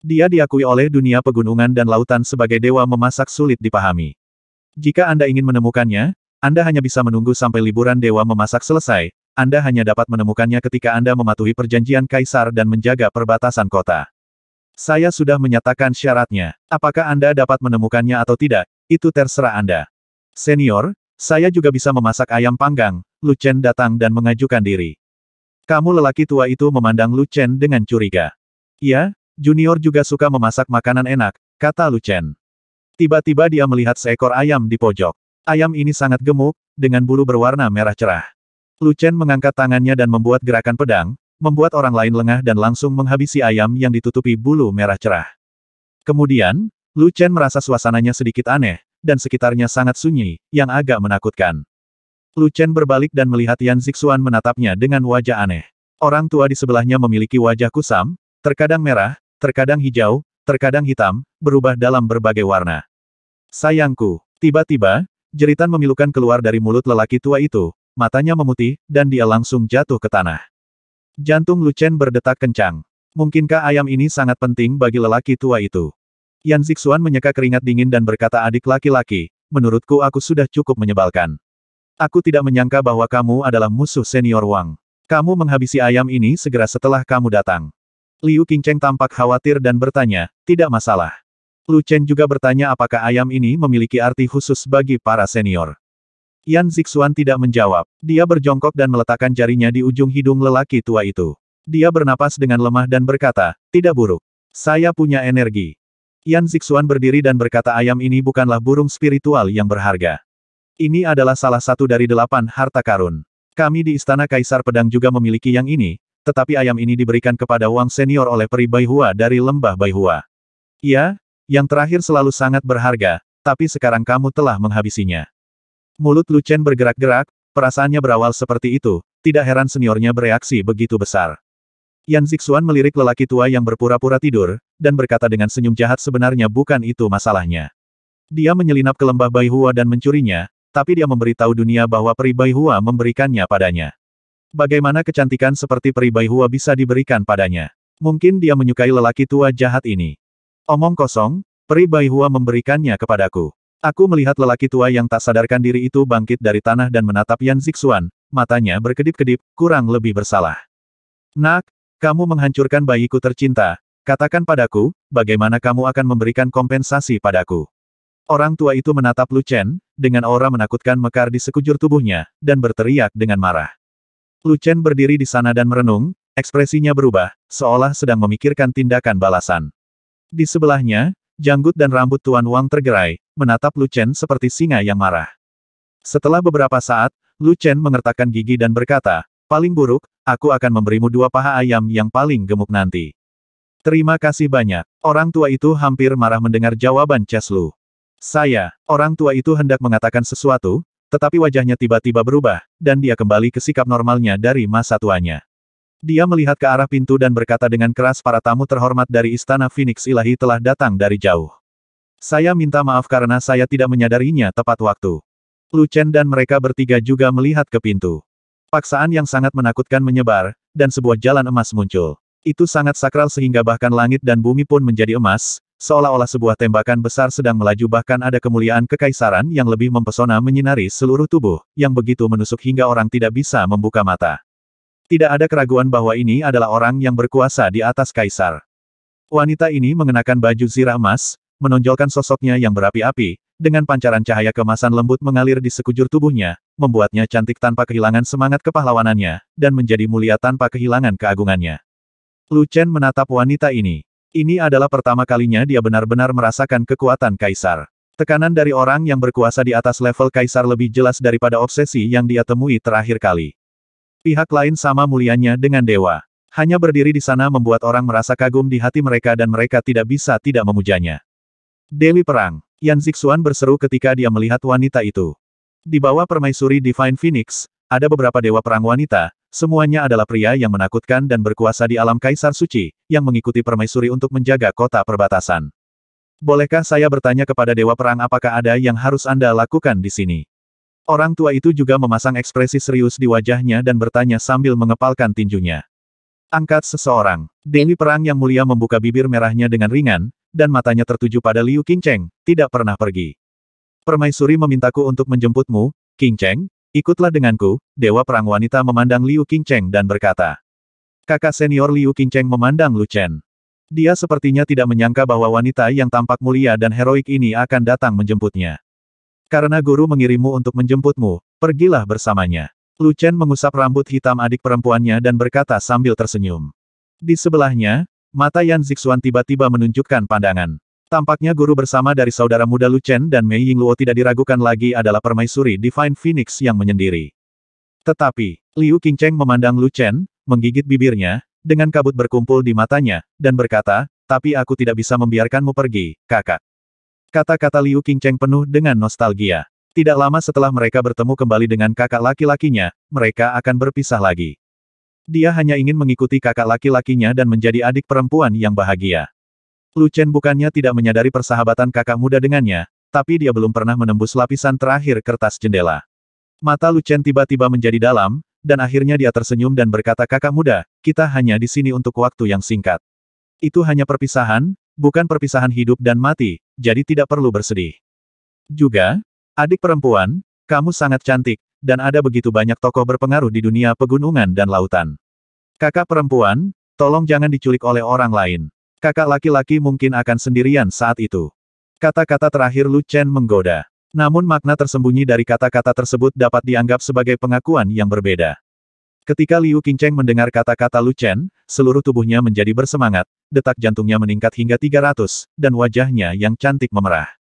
Dia diakui oleh dunia pegunungan dan lautan sebagai dewa memasak sulit dipahami. Jika Anda ingin menemukannya, Anda hanya bisa menunggu sampai liburan dewa memasak selesai, anda hanya dapat menemukannya ketika Anda mematuhi perjanjian kaisar dan menjaga perbatasan kota. Saya sudah menyatakan syaratnya. Apakah Anda dapat menemukannya atau tidak, itu terserah Anda. Senior, saya juga bisa memasak ayam panggang, Lucen datang dan mengajukan diri. Kamu lelaki tua itu memandang Lucen dengan curiga. Ya, Junior juga suka memasak makanan enak, kata Lucen. Tiba-tiba dia melihat seekor ayam di pojok. Ayam ini sangat gemuk, dengan bulu berwarna merah cerah. Lu Chen mengangkat tangannya dan membuat gerakan pedang, membuat orang lain lengah dan langsung menghabisi ayam yang ditutupi bulu merah cerah. Kemudian, Lu Chen merasa suasananya sedikit aneh, dan sekitarnya sangat sunyi, yang agak menakutkan. Lu Chen berbalik dan melihat Yan Zixuan menatapnya dengan wajah aneh. Orang tua di sebelahnya memiliki wajah kusam, terkadang merah, terkadang hijau, terkadang hitam, berubah dalam berbagai warna. Sayangku, tiba-tiba, jeritan memilukan keluar dari mulut lelaki tua itu, matanya memutih, dan dia langsung jatuh ke tanah. Jantung Lucen berdetak kencang. Mungkinkah ayam ini sangat penting bagi lelaki tua itu? Yan Zixuan menyeka keringat dingin dan berkata adik laki-laki, menurutku aku sudah cukup menyebalkan. Aku tidak menyangka bahwa kamu adalah musuh senior Wang. Kamu menghabisi ayam ini segera setelah kamu datang. Liu Qingcheng tampak khawatir dan bertanya, tidak masalah. Lu Chen juga bertanya apakah ayam ini memiliki arti khusus bagi para senior. Yan Zixuan tidak menjawab. Dia berjongkok dan meletakkan jarinya di ujung hidung lelaki tua itu. Dia bernapas dengan lemah dan berkata, tidak buruk. Saya punya energi. Yan Zixuan berdiri dan berkata ayam ini bukanlah burung spiritual yang berharga. Ini adalah salah satu dari delapan harta karun. Kami di Istana Kaisar Pedang juga memiliki yang ini, tetapi ayam ini diberikan kepada Wang Senior oleh peri Baihua dari lembah Baihua. Ya, yang terakhir selalu sangat berharga, tapi sekarang kamu telah menghabisinya. Mulut Lucen bergerak-gerak, perasaannya berawal seperti itu, tidak heran seniornya bereaksi begitu besar. Yan Zixuan melirik lelaki tua yang berpura-pura tidur, dan berkata dengan senyum jahat sebenarnya bukan itu masalahnya. Dia menyelinap ke lembah Baihua dan mencurinya, tapi dia memberitahu dunia bahwa peri Baihua memberikannya padanya. Bagaimana kecantikan seperti peri Baihua bisa diberikan padanya? Mungkin dia menyukai lelaki tua jahat ini. Omong kosong, peri Baihua memberikannya kepadaku. Aku melihat lelaki tua yang tak sadarkan diri itu bangkit dari tanah dan menatap Yan Zixuan, matanya berkedip-kedip, kurang lebih bersalah. Nak, kamu menghancurkan bayiku tercinta, katakan padaku, bagaimana kamu akan memberikan kompensasi padaku. Orang tua itu menatap Lu Chen, dengan aura menakutkan mekar di sekujur tubuhnya, dan berteriak dengan marah. Lu Chen berdiri di sana dan merenung, ekspresinya berubah, seolah sedang memikirkan tindakan balasan. Di sebelahnya, Janggut dan rambut Tuan Wang tergerai, menatap Lu Chen seperti singa yang marah. Setelah beberapa saat, Lu Chen mengertakkan gigi dan berkata, paling buruk, aku akan memberimu dua paha ayam yang paling gemuk nanti. Terima kasih banyak. Orang tua itu hampir marah mendengar jawaban Cheslu. Saya, orang tua itu hendak mengatakan sesuatu, tetapi wajahnya tiba-tiba berubah, dan dia kembali ke sikap normalnya dari masa tuanya. Dia melihat ke arah pintu dan berkata dengan keras para tamu terhormat dari Istana Phoenix Ilahi telah datang dari jauh. Saya minta maaf karena saya tidak menyadarinya tepat waktu. Lu Chen dan mereka bertiga juga melihat ke pintu. Paksaan yang sangat menakutkan menyebar, dan sebuah jalan emas muncul. Itu sangat sakral sehingga bahkan langit dan bumi pun menjadi emas, seolah-olah sebuah tembakan besar sedang melaju bahkan ada kemuliaan kekaisaran yang lebih mempesona menyinari seluruh tubuh, yang begitu menusuk hingga orang tidak bisa membuka mata. Tidak ada keraguan bahwa ini adalah orang yang berkuasa di atas kaisar. Wanita ini mengenakan baju zirah emas, menonjolkan sosoknya yang berapi-api, dengan pancaran cahaya kemasan lembut mengalir di sekujur tubuhnya, membuatnya cantik tanpa kehilangan semangat kepahlawanannya, dan menjadi mulia tanpa kehilangan keagungannya. Lu Chen menatap wanita ini. Ini adalah pertama kalinya dia benar-benar merasakan kekuatan kaisar. Tekanan dari orang yang berkuasa di atas level kaisar lebih jelas daripada obsesi yang dia temui terakhir kali. Pihak lain sama mulianya dengan dewa. Hanya berdiri di sana membuat orang merasa kagum di hati mereka dan mereka tidak bisa tidak memujanya. Dewi Perang, Yan Zixuan berseru ketika dia melihat wanita itu. Di bawah permaisuri Divine Phoenix, ada beberapa dewa perang wanita, semuanya adalah pria yang menakutkan dan berkuasa di alam Kaisar Suci, yang mengikuti permaisuri untuk menjaga kota perbatasan. Bolehkah saya bertanya kepada Dewa Perang apakah ada yang harus Anda lakukan di sini? Orang tua itu juga memasang ekspresi serius di wajahnya dan bertanya sambil mengepalkan tinjunya. Angkat seseorang. Dewi Perang yang mulia membuka bibir merahnya dengan ringan, dan matanya tertuju pada Liu Qingcheng, tidak pernah pergi. Permaisuri memintaku untuk menjemputmu, Qingcheng, ikutlah denganku, Dewa Perang Wanita memandang Liu Qingcheng dan berkata. Kakak senior Liu Qingcheng memandang Lu Chen. Dia sepertinya tidak menyangka bahwa wanita yang tampak mulia dan heroik ini akan datang menjemputnya. Karena guru mengirimmu untuk menjemputmu, pergilah bersamanya. Lu Chen mengusap rambut hitam adik perempuannya dan berkata sambil tersenyum. Di sebelahnya, mata Yan Zixuan tiba-tiba menunjukkan pandangan. Tampaknya guru bersama dari saudara muda Lu Chen dan Mei Ying Luo tidak diragukan lagi adalah permaisuri Divine Phoenix yang menyendiri. Tetapi, Liu Qingcheng memandang Lu Chen, menggigit bibirnya, dengan kabut berkumpul di matanya, dan berkata, tapi aku tidak bisa membiarkanmu pergi, kakak. Kata-kata Liu Qingcheng penuh dengan nostalgia. Tidak lama setelah mereka bertemu kembali dengan kakak laki-lakinya, mereka akan berpisah lagi. Dia hanya ingin mengikuti kakak laki-lakinya dan menjadi adik perempuan yang bahagia. Lu Chen bukannya tidak menyadari persahabatan kakak muda dengannya, tapi dia belum pernah menembus lapisan terakhir kertas jendela. Mata Lu Chen tiba-tiba menjadi dalam, dan akhirnya dia tersenyum dan berkata kakak muda, kita hanya di sini untuk waktu yang singkat. Itu hanya perpisahan, bukan perpisahan hidup dan mati, jadi tidak perlu bersedih. Juga, adik perempuan, kamu sangat cantik, dan ada begitu banyak tokoh berpengaruh di dunia pegunungan dan lautan. Kakak perempuan, tolong jangan diculik oleh orang lain. Kakak laki-laki mungkin akan sendirian saat itu. Kata-kata terakhir Lu Chen menggoda. Namun makna tersembunyi dari kata-kata tersebut dapat dianggap sebagai pengakuan yang berbeda. Ketika Liu Qingcheng mendengar kata-kata Lu Chen, seluruh tubuhnya menjadi bersemangat, detak jantungnya meningkat hingga 300, dan wajahnya yang cantik memerah.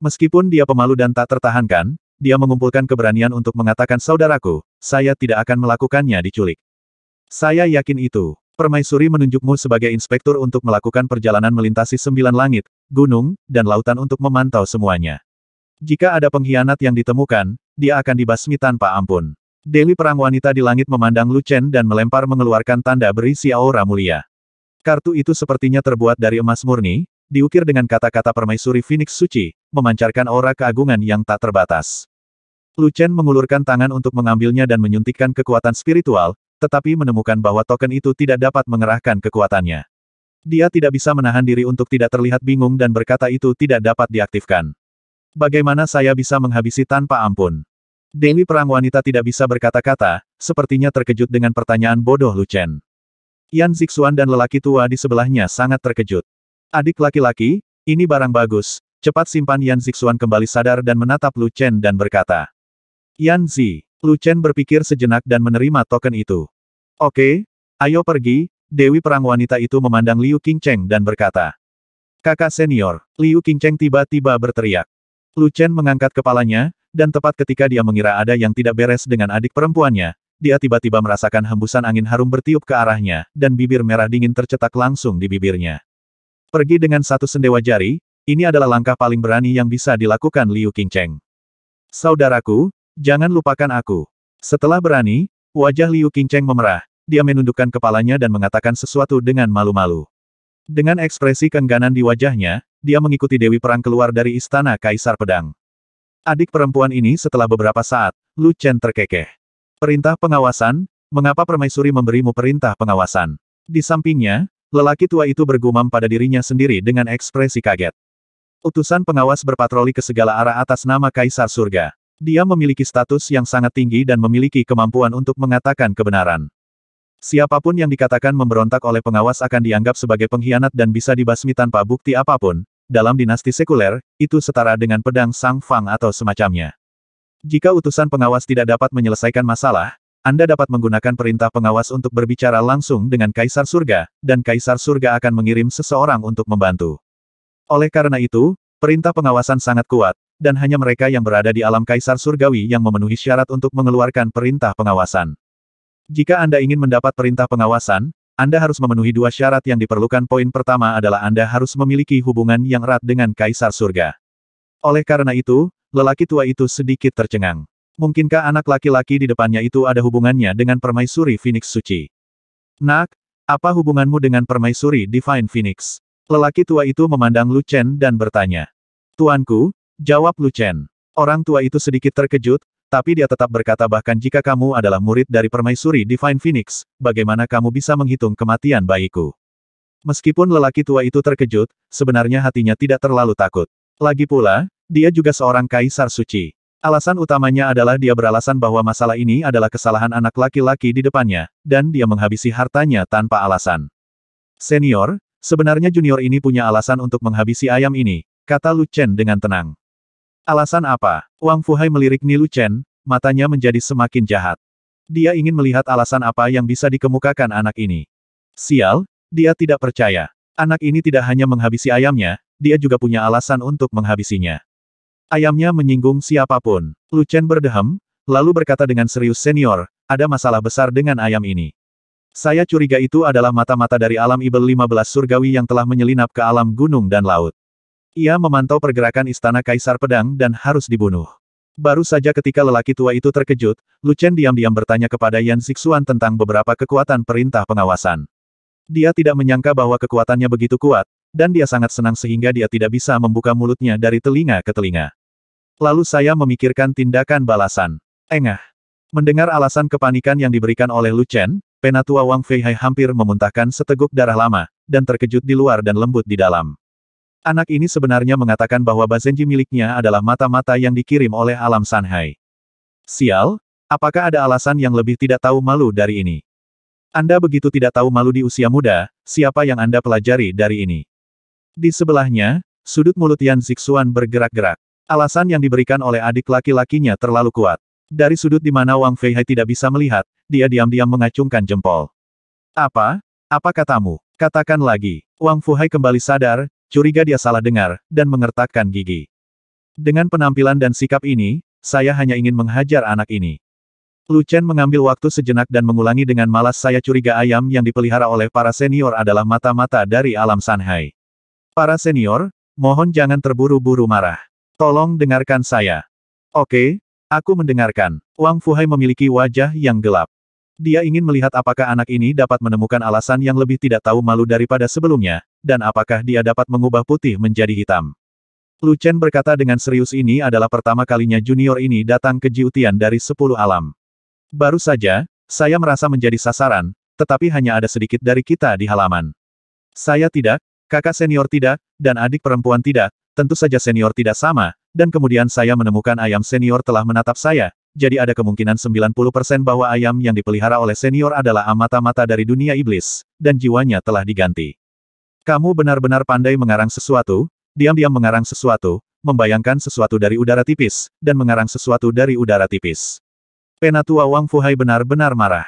Meskipun dia pemalu dan tak tertahankan, dia mengumpulkan keberanian untuk mengatakan saudaraku, saya tidak akan melakukannya diculik. Saya yakin itu. Permaisuri menunjukmu sebagai inspektur untuk melakukan perjalanan melintasi sembilan langit, gunung, dan lautan untuk memantau semuanya. Jika ada pengkhianat yang ditemukan, dia akan dibasmi tanpa ampun. Dewi Perang Wanita di langit memandang Lu Chen dan melempar mengeluarkan tanda berisi aura mulia. Kartu itu sepertinya terbuat dari emas murni, diukir dengan kata-kata permaisuri Phoenix Suci, memancarkan aura keagungan yang tak terbatas. Lu Chen mengulurkan tangan untuk mengambilnya dan menyuntikkan kekuatan spiritual, tetapi menemukan bahwa token itu tidak dapat mengerahkan kekuatannya. Dia tidak bisa menahan diri untuk tidak terlihat bingung dan berkata itu tidak dapat diaktifkan. Bagaimana saya bisa menghabisi tanpa ampun? Dewi Perang Wanita tidak bisa berkata-kata, sepertinya terkejut dengan pertanyaan bodoh Lu Chen. Yan Zixuan dan lelaki tua di sebelahnya sangat terkejut. Adik laki-laki, ini barang bagus, cepat simpan Yan Zixuan kembali sadar dan menatap Lu Chen dan berkata. Yan Zi, Lu Chen berpikir sejenak dan menerima token itu. Oke, ayo pergi, Dewi Perang Wanita itu memandang Liu Qingcheng dan berkata. Kakak senior, Liu Qingcheng tiba-tiba berteriak. Lu Chen mengangkat kepalanya, dan tepat ketika dia mengira ada yang tidak beres dengan adik perempuannya, dia tiba-tiba merasakan hembusan angin harum bertiup ke arahnya, dan bibir merah dingin tercetak langsung di bibirnya. Pergi dengan satu sendewa jari, ini adalah langkah paling berani yang bisa dilakukan Liu Qingcheng. Saudaraku, jangan lupakan aku. Setelah berani, wajah Liu Qingcheng memerah, dia menundukkan kepalanya dan mengatakan sesuatu dengan malu-malu. Dengan ekspresi kengganan di wajahnya, dia mengikuti Dewi Perang keluar dari istana Kaisar Pedang. Adik perempuan ini setelah beberapa saat, Lu Chen terkekeh. Perintah pengawasan, mengapa permaisuri memberimu perintah pengawasan? Di sampingnya, lelaki tua itu bergumam pada dirinya sendiri dengan ekspresi kaget. Utusan pengawas berpatroli ke segala arah atas nama Kaisar Surga. Dia memiliki status yang sangat tinggi dan memiliki kemampuan untuk mengatakan kebenaran. Siapapun yang dikatakan memberontak oleh pengawas akan dianggap sebagai pengkhianat dan bisa dibasmi tanpa bukti apapun, dalam dinasti sekuler, itu setara dengan pedang Sang Fang atau semacamnya. Jika utusan pengawas tidak dapat menyelesaikan masalah, Anda dapat menggunakan perintah pengawas untuk berbicara langsung dengan Kaisar Surga, dan Kaisar Surga akan mengirim seseorang untuk membantu. Oleh karena itu, perintah pengawasan sangat kuat, dan hanya mereka yang berada di alam Kaisar Surgawi yang memenuhi syarat untuk mengeluarkan perintah pengawasan. Jika Anda ingin mendapat perintah pengawasan, anda harus memenuhi dua syarat yang diperlukan. Poin pertama adalah Anda harus memiliki hubungan yang erat dengan Kaisar Surga. Oleh karena itu, lelaki tua itu sedikit tercengang. Mungkinkah anak laki-laki di depannya itu ada hubungannya dengan permaisuri Phoenix Suci? Nak, apa hubunganmu dengan permaisuri Divine Phoenix? Lelaki tua itu memandang Lu Chen dan bertanya. Tuanku, jawab Lu Chen. Orang tua itu sedikit terkejut, tapi dia tetap berkata bahkan jika kamu adalah murid dari permaisuri Divine Phoenix, bagaimana kamu bisa menghitung kematian bayiku? Meskipun lelaki tua itu terkejut, sebenarnya hatinya tidak terlalu takut. Lagi pula, dia juga seorang kaisar suci. Alasan utamanya adalah dia beralasan bahwa masalah ini adalah kesalahan anak laki-laki di depannya, dan dia menghabisi hartanya tanpa alasan. Senior, sebenarnya junior ini punya alasan untuk menghabisi ayam ini, kata Lu Chen dengan tenang. Alasan apa? Wang Fuhai melirik Nilu Chen, matanya menjadi semakin jahat. Dia ingin melihat alasan apa yang bisa dikemukakan anak ini. Sial, dia tidak percaya. Anak ini tidak hanya menghabisi ayamnya, dia juga punya alasan untuk menghabisinya. Ayamnya menyinggung siapapun. Lu Chen berdehem, lalu berkata dengan serius senior, ada masalah besar dengan ayam ini. Saya curiga itu adalah mata-mata dari alam Ibel 15 surgawi yang telah menyelinap ke alam gunung dan laut. Ia memantau pergerakan istana Kaisar Pedang dan harus dibunuh. Baru saja ketika lelaki tua itu terkejut, Lucen diam-diam bertanya kepada Yan Zixuan tentang beberapa kekuatan perintah pengawasan. Dia tidak menyangka bahwa kekuatannya begitu kuat, dan dia sangat senang sehingga dia tidak bisa membuka mulutnya dari telinga ke telinga. Lalu saya memikirkan tindakan balasan. Engah. Mendengar alasan kepanikan yang diberikan oleh Lu Chen, penatua Wang Feihai hampir memuntahkan seteguk darah lama, dan terkejut di luar dan lembut di dalam. Anak ini sebenarnya mengatakan bahwa Bazenji miliknya adalah mata-mata yang dikirim oleh alam Sanhai. Sial, apakah ada alasan yang lebih tidak tahu malu dari ini? Anda begitu tidak tahu malu di usia muda, siapa yang Anda pelajari dari ini? Di sebelahnya, sudut mulut Yan Zixuan bergerak-gerak. Alasan yang diberikan oleh adik laki-lakinya terlalu kuat. Dari sudut di mana Wang Feihai tidak bisa melihat, dia diam-diam mengacungkan jempol. Apa? Apa katamu? Katakan lagi. Wang Fuhai kembali sadar, curiga dia salah dengar, dan mengertakkan gigi. Dengan penampilan dan sikap ini, saya hanya ingin menghajar anak ini. Lu Chen mengambil waktu sejenak dan mengulangi dengan malas saya curiga ayam yang dipelihara oleh para senior adalah mata-mata dari alam Shanghai. Para senior, mohon jangan terburu-buru marah. Tolong dengarkan saya. Oke, aku mendengarkan. Wang Fuhai memiliki wajah yang gelap. Dia ingin melihat apakah anak ini dapat menemukan alasan yang lebih tidak tahu malu daripada sebelumnya, dan apakah dia dapat mengubah putih menjadi hitam. Lu Chen berkata dengan serius ini adalah pertama kalinya junior ini datang ke Jiutian dari sepuluh alam. Baru saja, saya merasa menjadi sasaran, tetapi hanya ada sedikit dari kita di halaman. Saya tidak, kakak senior tidak, dan adik perempuan tidak, tentu saja senior tidak sama, dan kemudian saya menemukan ayam senior telah menatap saya, jadi ada kemungkinan 90% bahwa ayam yang dipelihara oleh senior adalah amata-mata dari dunia iblis, dan jiwanya telah diganti. Kamu benar-benar pandai mengarang sesuatu, diam-diam mengarang sesuatu, membayangkan sesuatu dari udara tipis, dan mengarang sesuatu dari udara tipis. Penatua Wang Fuhai benar-benar marah.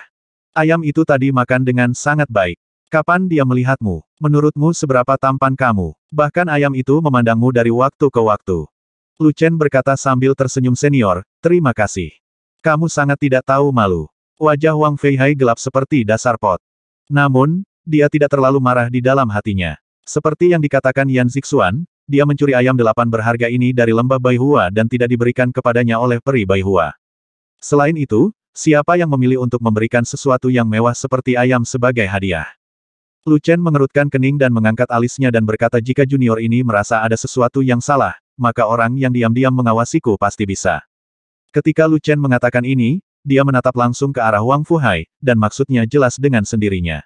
Ayam itu tadi makan dengan sangat baik. Kapan dia melihatmu? Menurutmu seberapa tampan kamu? Bahkan ayam itu memandangmu dari waktu ke waktu. Lu Chen berkata sambil tersenyum senior, terima kasih. Kamu sangat tidak tahu malu. Wajah Wang Fei Hai gelap seperti dasar pot. Namun, dia tidak terlalu marah di dalam hatinya. Seperti yang dikatakan Yan Zixuan, dia mencuri ayam delapan berharga ini dari lembah Baihua dan tidak diberikan kepadanya oleh peri Baihua. Selain itu, siapa yang memilih untuk memberikan sesuatu yang mewah seperti ayam sebagai hadiah? Lu Chen mengerutkan kening dan mengangkat alisnya dan berkata jika junior ini merasa ada sesuatu yang salah, maka orang yang diam-diam mengawasiku pasti bisa. Ketika Lu Chen mengatakan ini, dia menatap langsung ke arah Wang Fuhai, dan maksudnya jelas dengan sendirinya.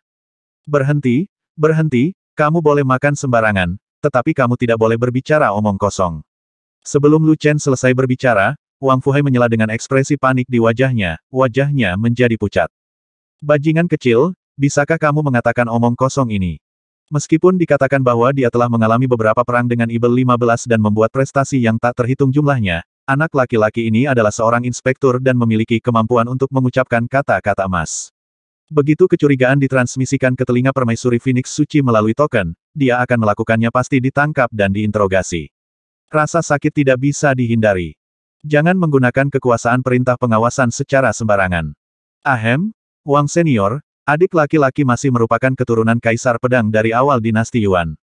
Berhenti, berhenti, kamu boleh makan sembarangan, tetapi kamu tidak boleh berbicara omong kosong. Sebelum Lu Chen selesai berbicara, Wang Fuhai menyela dengan ekspresi panik di wajahnya, wajahnya menjadi pucat. Bajingan kecil, bisakah kamu mengatakan omong kosong ini? Meskipun dikatakan bahwa dia telah mengalami beberapa perang dengan Ibel 15 dan membuat prestasi yang tak terhitung jumlahnya, anak laki-laki ini adalah seorang inspektur dan memiliki kemampuan untuk mengucapkan kata-kata emas. Begitu kecurigaan ditransmisikan ke telinga permaisuri Phoenix Suci melalui token, dia akan melakukannya pasti ditangkap dan diinterogasi. Rasa sakit tidak bisa dihindari. Jangan menggunakan kekuasaan perintah pengawasan secara sembarangan. Ahem, Wang Senior, adik laki-laki masih merupakan keturunan Kaisar Pedang dari awal dinasti Yuan.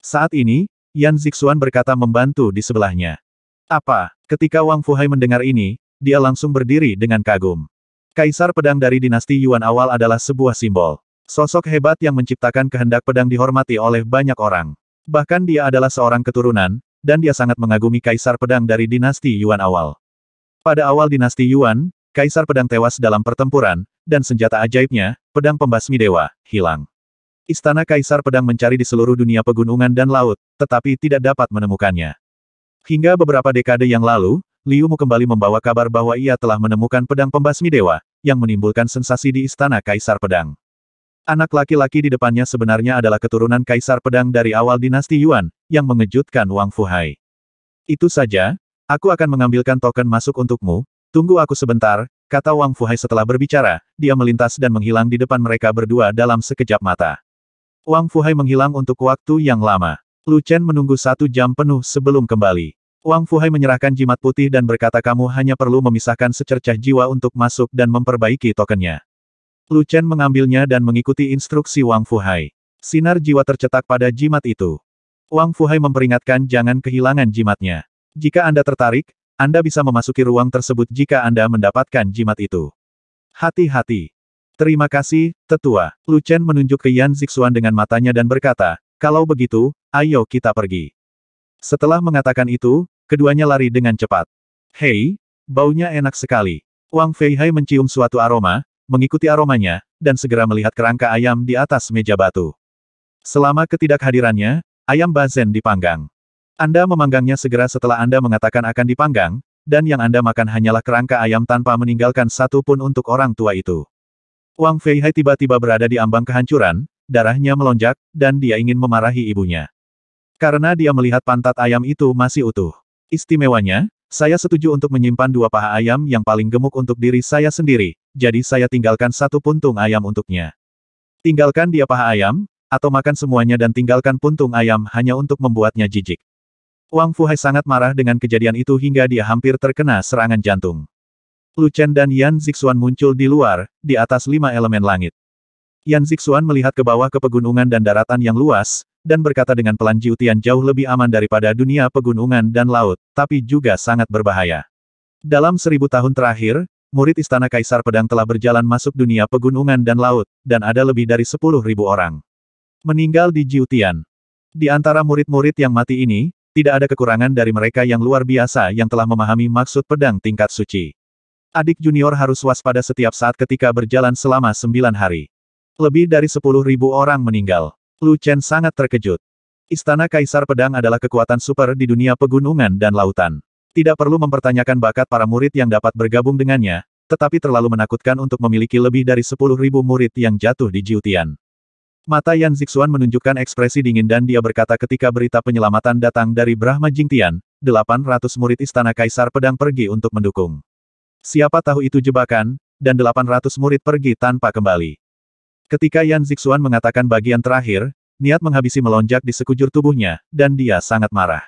Saat ini, Yan Zixuan berkata membantu di sebelahnya. Apa? Ketika Wang Fuhai mendengar ini, dia langsung berdiri dengan kagum. Kaisar pedang dari dinasti Yuan awal adalah sebuah simbol. Sosok hebat yang menciptakan kehendak pedang dihormati oleh banyak orang. Bahkan dia adalah seorang keturunan, dan dia sangat mengagumi kaisar pedang dari dinasti Yuan awal. Pada awal dinasti Yuan, kaisar pedang tewas dalam pertempuran, dan senjata ajaibnya, pedang pembasmi dewa, hilang. Istana kaisar pedang mencari di seluruh dunia pegunungan dan laut, tetapi tidak dapat menemukannya. Hingga beberapa dekade yang lalu, Liu Mu kembali membawa kabar bahwa ia telah menemukan pedang pembasmi dewa, yang menimbulkan sensasi di istana Kaisar Pedang. Anak laki-laki di depannya sebenarnya adalah keturunan Kaisar Pedang dari awal dinasti Yuan, yang mengejutkan Wang Fu Hai. Itu saja, aku akan mengambilkan token masuk untukmu, tunggu aku sebentar, kata Wang Fu Hai setelah berbicara, dia melintas dan menghilang di depan mereka berdua dalam sekejap mata. Wang Fu Hai menghilang untuk waktu yang lama. Lu Chen menunggu satu jam penuh sebelum kembali. Wang Fuhai menyerahkan jimat putih dan berkata kamu hanya perlu memisahkan secercah jiwa untuk masuk dan memperbaiki tokennya. Lu Chen mengambilnya dan mengikuti instruksi Wang Fuhai. Sinar jiwa tercetak pada jimat itu. Wang Fuhai memperingatkan jangan kehilangan jimatnya. Jika Anda tertarik, Anda bisa memasuki ruang tersebut jika Anda mendapatkan jimat itu. Hati-hati. Terima kasih, tetua. Lu Chen menunjuk ke Yan Zixuan dengan matanya dan berkata, kalau begitu, ayo kita pergi. Setelah mengatakan itu, keduanya lari dengan cepat. Hei, baunya enak sekali. Wang Feihai mencium suatu aroma, mengikuti aromanya, dan segera melihat kerangka ayam di atas meja batu. Selama ketidakhadirannya, ayam bazen dipanggang. Anda memanggangnya segera setelah Anda mengatakan akan dipanggang, dan yang Anda makan hanyalah kerangka ayam tanpa meninggalkan satu pun untuk orang tua itu. Wang Feihai tiba-tiba berada di ambang kehancuran, darahnya melonjak, dan dia ingin memarahi ibunya. Karena dia melihat pantat ayam itu masih utuh. Istimewanya, saya setuju untuk menyimpan dua paha ayam yang paling gemuk untuk diri saya sendiri, jadi saya tinggalkan satu puntung ayam untuknya. Tinggalkan dia paha ayam, atau makan semuanya dan tinggalkan puntung ayam hanya untuk membuatnya jijik. Wang Fuhai sangat marah dengan kejadian itu hingga dia hampir terkena serangan jantung. Lu Chen dan Yan Zixuan muncul di luar, di atas lima elemen langit. Yan Zixuan melihat ke bawah ke pegunungan dan daratan yang luas, dan berkata dengan pelan Jiutian jauh lebih aman daripada dunia pegunungan dan laut, tapi juga sangat berbahaya. Dalam seribu tahun terakhir, murid Istana Kaisar Pedang telah berjalan masuk dunia pegunungan dan laut, dan ada lebih dari sepuluh ribu orang. Meninggal di Jiutian. Di antara murid-murid yang mati ini, tidak ada kekurangan dari mereka yang luar biasa yang telah memahami maksud pedang tingkat suci. Adik junior harus waspada setiap saat ketika berjalan selama sembilan hari. Lebih dari sepuluh ribu orang meninggal. Lu Chen sangat terkejut. Istana Kaisar Pedang adalah kekuatan super di dunia pegunungan dan lautan. Tidak perlu mempertanyakan bakat para murid yang dapat bergabung dengannya, tetapi terlalu menakutkan untuk memiliki lebih dari 10.000 murid yang jatuh di Jiutian. Mata Yan Zixuan menunjukkan ekspresi dingin dan dia berkata ketika berita penyelamatan datang dari Brahma Jingtian, 800 murid Istana Kaisar Pedang pergi untuk mendukung. Siapa tahu itu jebakan, dan 800 murid pergi tanpa kembali. Ketika Yan Zixuan mengatakan bagian terakhir, niat menghabisi melonjak di sekujur tubuhnya, dan dia sangat marah.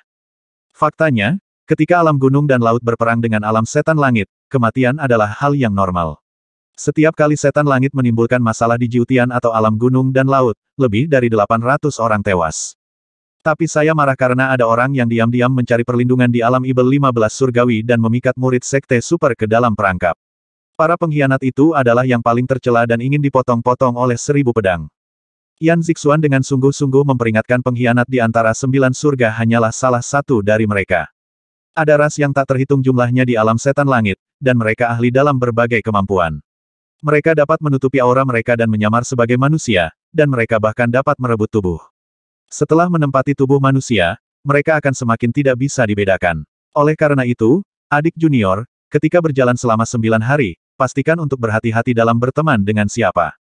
Faktanya, ketika alam gunung dan laut berperang dengan alam setan langit, kematian adalah hal yang normal. Setiap kali setan langit menimbulkan masalah di Jiutian atau alam gunung dan laut, lebih dari 800 orang tewas. Tapi saya marah karena ada orang yang diam-diam mencari perlindungan di alam Ibel 15 surgawi dan memikat murid sekte super ke dalam perangkap. Para pengkhianat itu adalah yang paling tercela dan ingin dipotong-potong oleh seribu pedang. Yan Zixuan dengan sungguh-sungguh memperingatkan pengkhianat di antara sembilan surga hanyalah salah satu dari mereka. Ada ras yang tak terhitung jumlahnya di alam setan langit, dan mereka ahli dalam berbagai kemampuan. Mereka dapat menutupi aura mereka dan menyamar sebagai manusia, dan mereka bahkan dapat merebut tubuh. Setelah menempati tubuh manusia, mereka akan semakin tidak bisa dibedakan. Oleh karena itu, adik junior, ketika berjalan selama sembilan hari, pastikan untuk berhati-hati dalam berteman dengan siapa.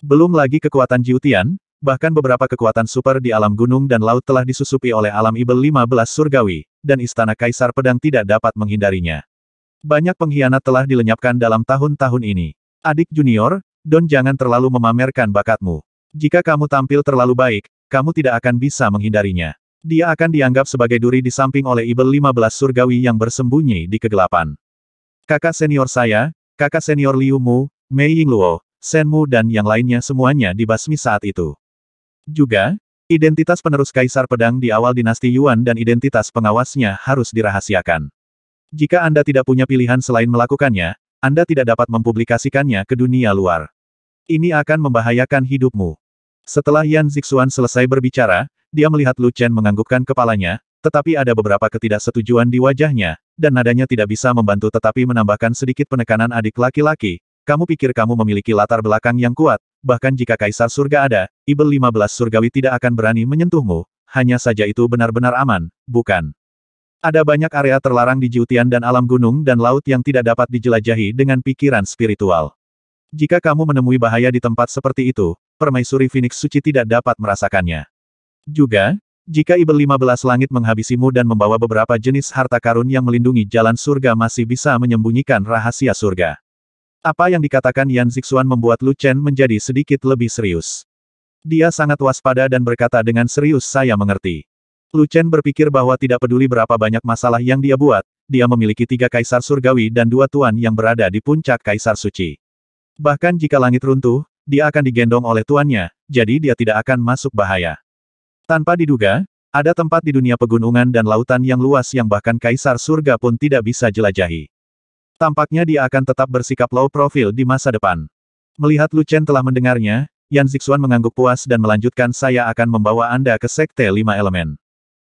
Belum lagi kekuatan Jiutian, bahkan beberapa kekuatan super di alam gunung dan laut telah disusupi oleh alam ibel 15 surgawi, dan istana kaisar pedang tidak dapat menghindarinya. Banyak pengkhianat telah dilenyapkan dalam tahun-tahun ini. Adik junior, Don jangan terlalu memamerkan bakatmu. Jika kamu tampil terlalu baik, kamu tidak akan bisa menghindarinya. Dia akan dianggap sebagai duri di samping oleh Ibel 15 Surgawi yang bersembunyi di kegelapan. Kakak senior saya, Kakak senior Liu Mu, Mei Ying Luo, Shen Mu dan yang lainnya semuanya dibasmi saat itu. Juga, identitas penerus Kaisar Pedang di awal dinasti Yuan dan identitas pengawasnya harus dirahasiakan. Jika Anda tidak punya pilihan selain melakukannya, Anda tidak dapat mempublikasikannya ke dunia luar. Ini akan membahayakan hidupmu. Setelah Yan Zixuan selesai berbicara, dia melihat Lu Chen menganggukkan kepalanya, tetapi ada beberapa ketidaksetujuan di wajahnya, dan nadanya tidak bisa membantu tetapi menambahkan sedikit penekanan adik laki-laki, kamu pikir kamu memiliki latar belakang yang kuat, bahkan jika kaisar surga ada, Ibel 15 surgawi tidak akan berani menyentuhmu, hanya saja itu benar-benar aman, bukan? Ada banyak area terlarang di Jiutian dan alam gunung dan laut yang tidak dapat dijelajahi dengan pikiran spiritual. Jika kamu menemui bahaya di tempat seperti itu, permaisuri Phoenix Suci tidak dapat merasakannya. Juga, jika Ibel 15 langit menghabisimu dan membawa beberapa jenis harta karun yang melindungi jalan surga masih bisa menyembunyikan rahasia surga. Apa yang dikatakan Yan Zixuan membuat Lu Chen menjadi sedikit lebih serius. Dia sangat waspada dan berkata dengan serius saya mengerti. Lu Chen berpikir bahwa tidak peduli berapa banyak masalah yang dia buat, dia memiliki tiga kaisar surgawi dan dua tuan yang berada di puncak kaisar suci. Bahkan jika langit runtuh, dia akan digendong oleh tuannya, jadi dia tidak akan masuk bahaya. Tanpa diduga, ada tempat di dunia pegunungan dan lautan yang luas yang bahkan kaisar surga pun tidak bisa jelajahi. Tampaknya dia akan tetap bersikap low profile di masa depan. Melihat Lu Chen telah mendengarnya, Yan Zixuan mengangguk puas dan melanjutkan saya akan membawa Anda ke Sekte Lima Elemen.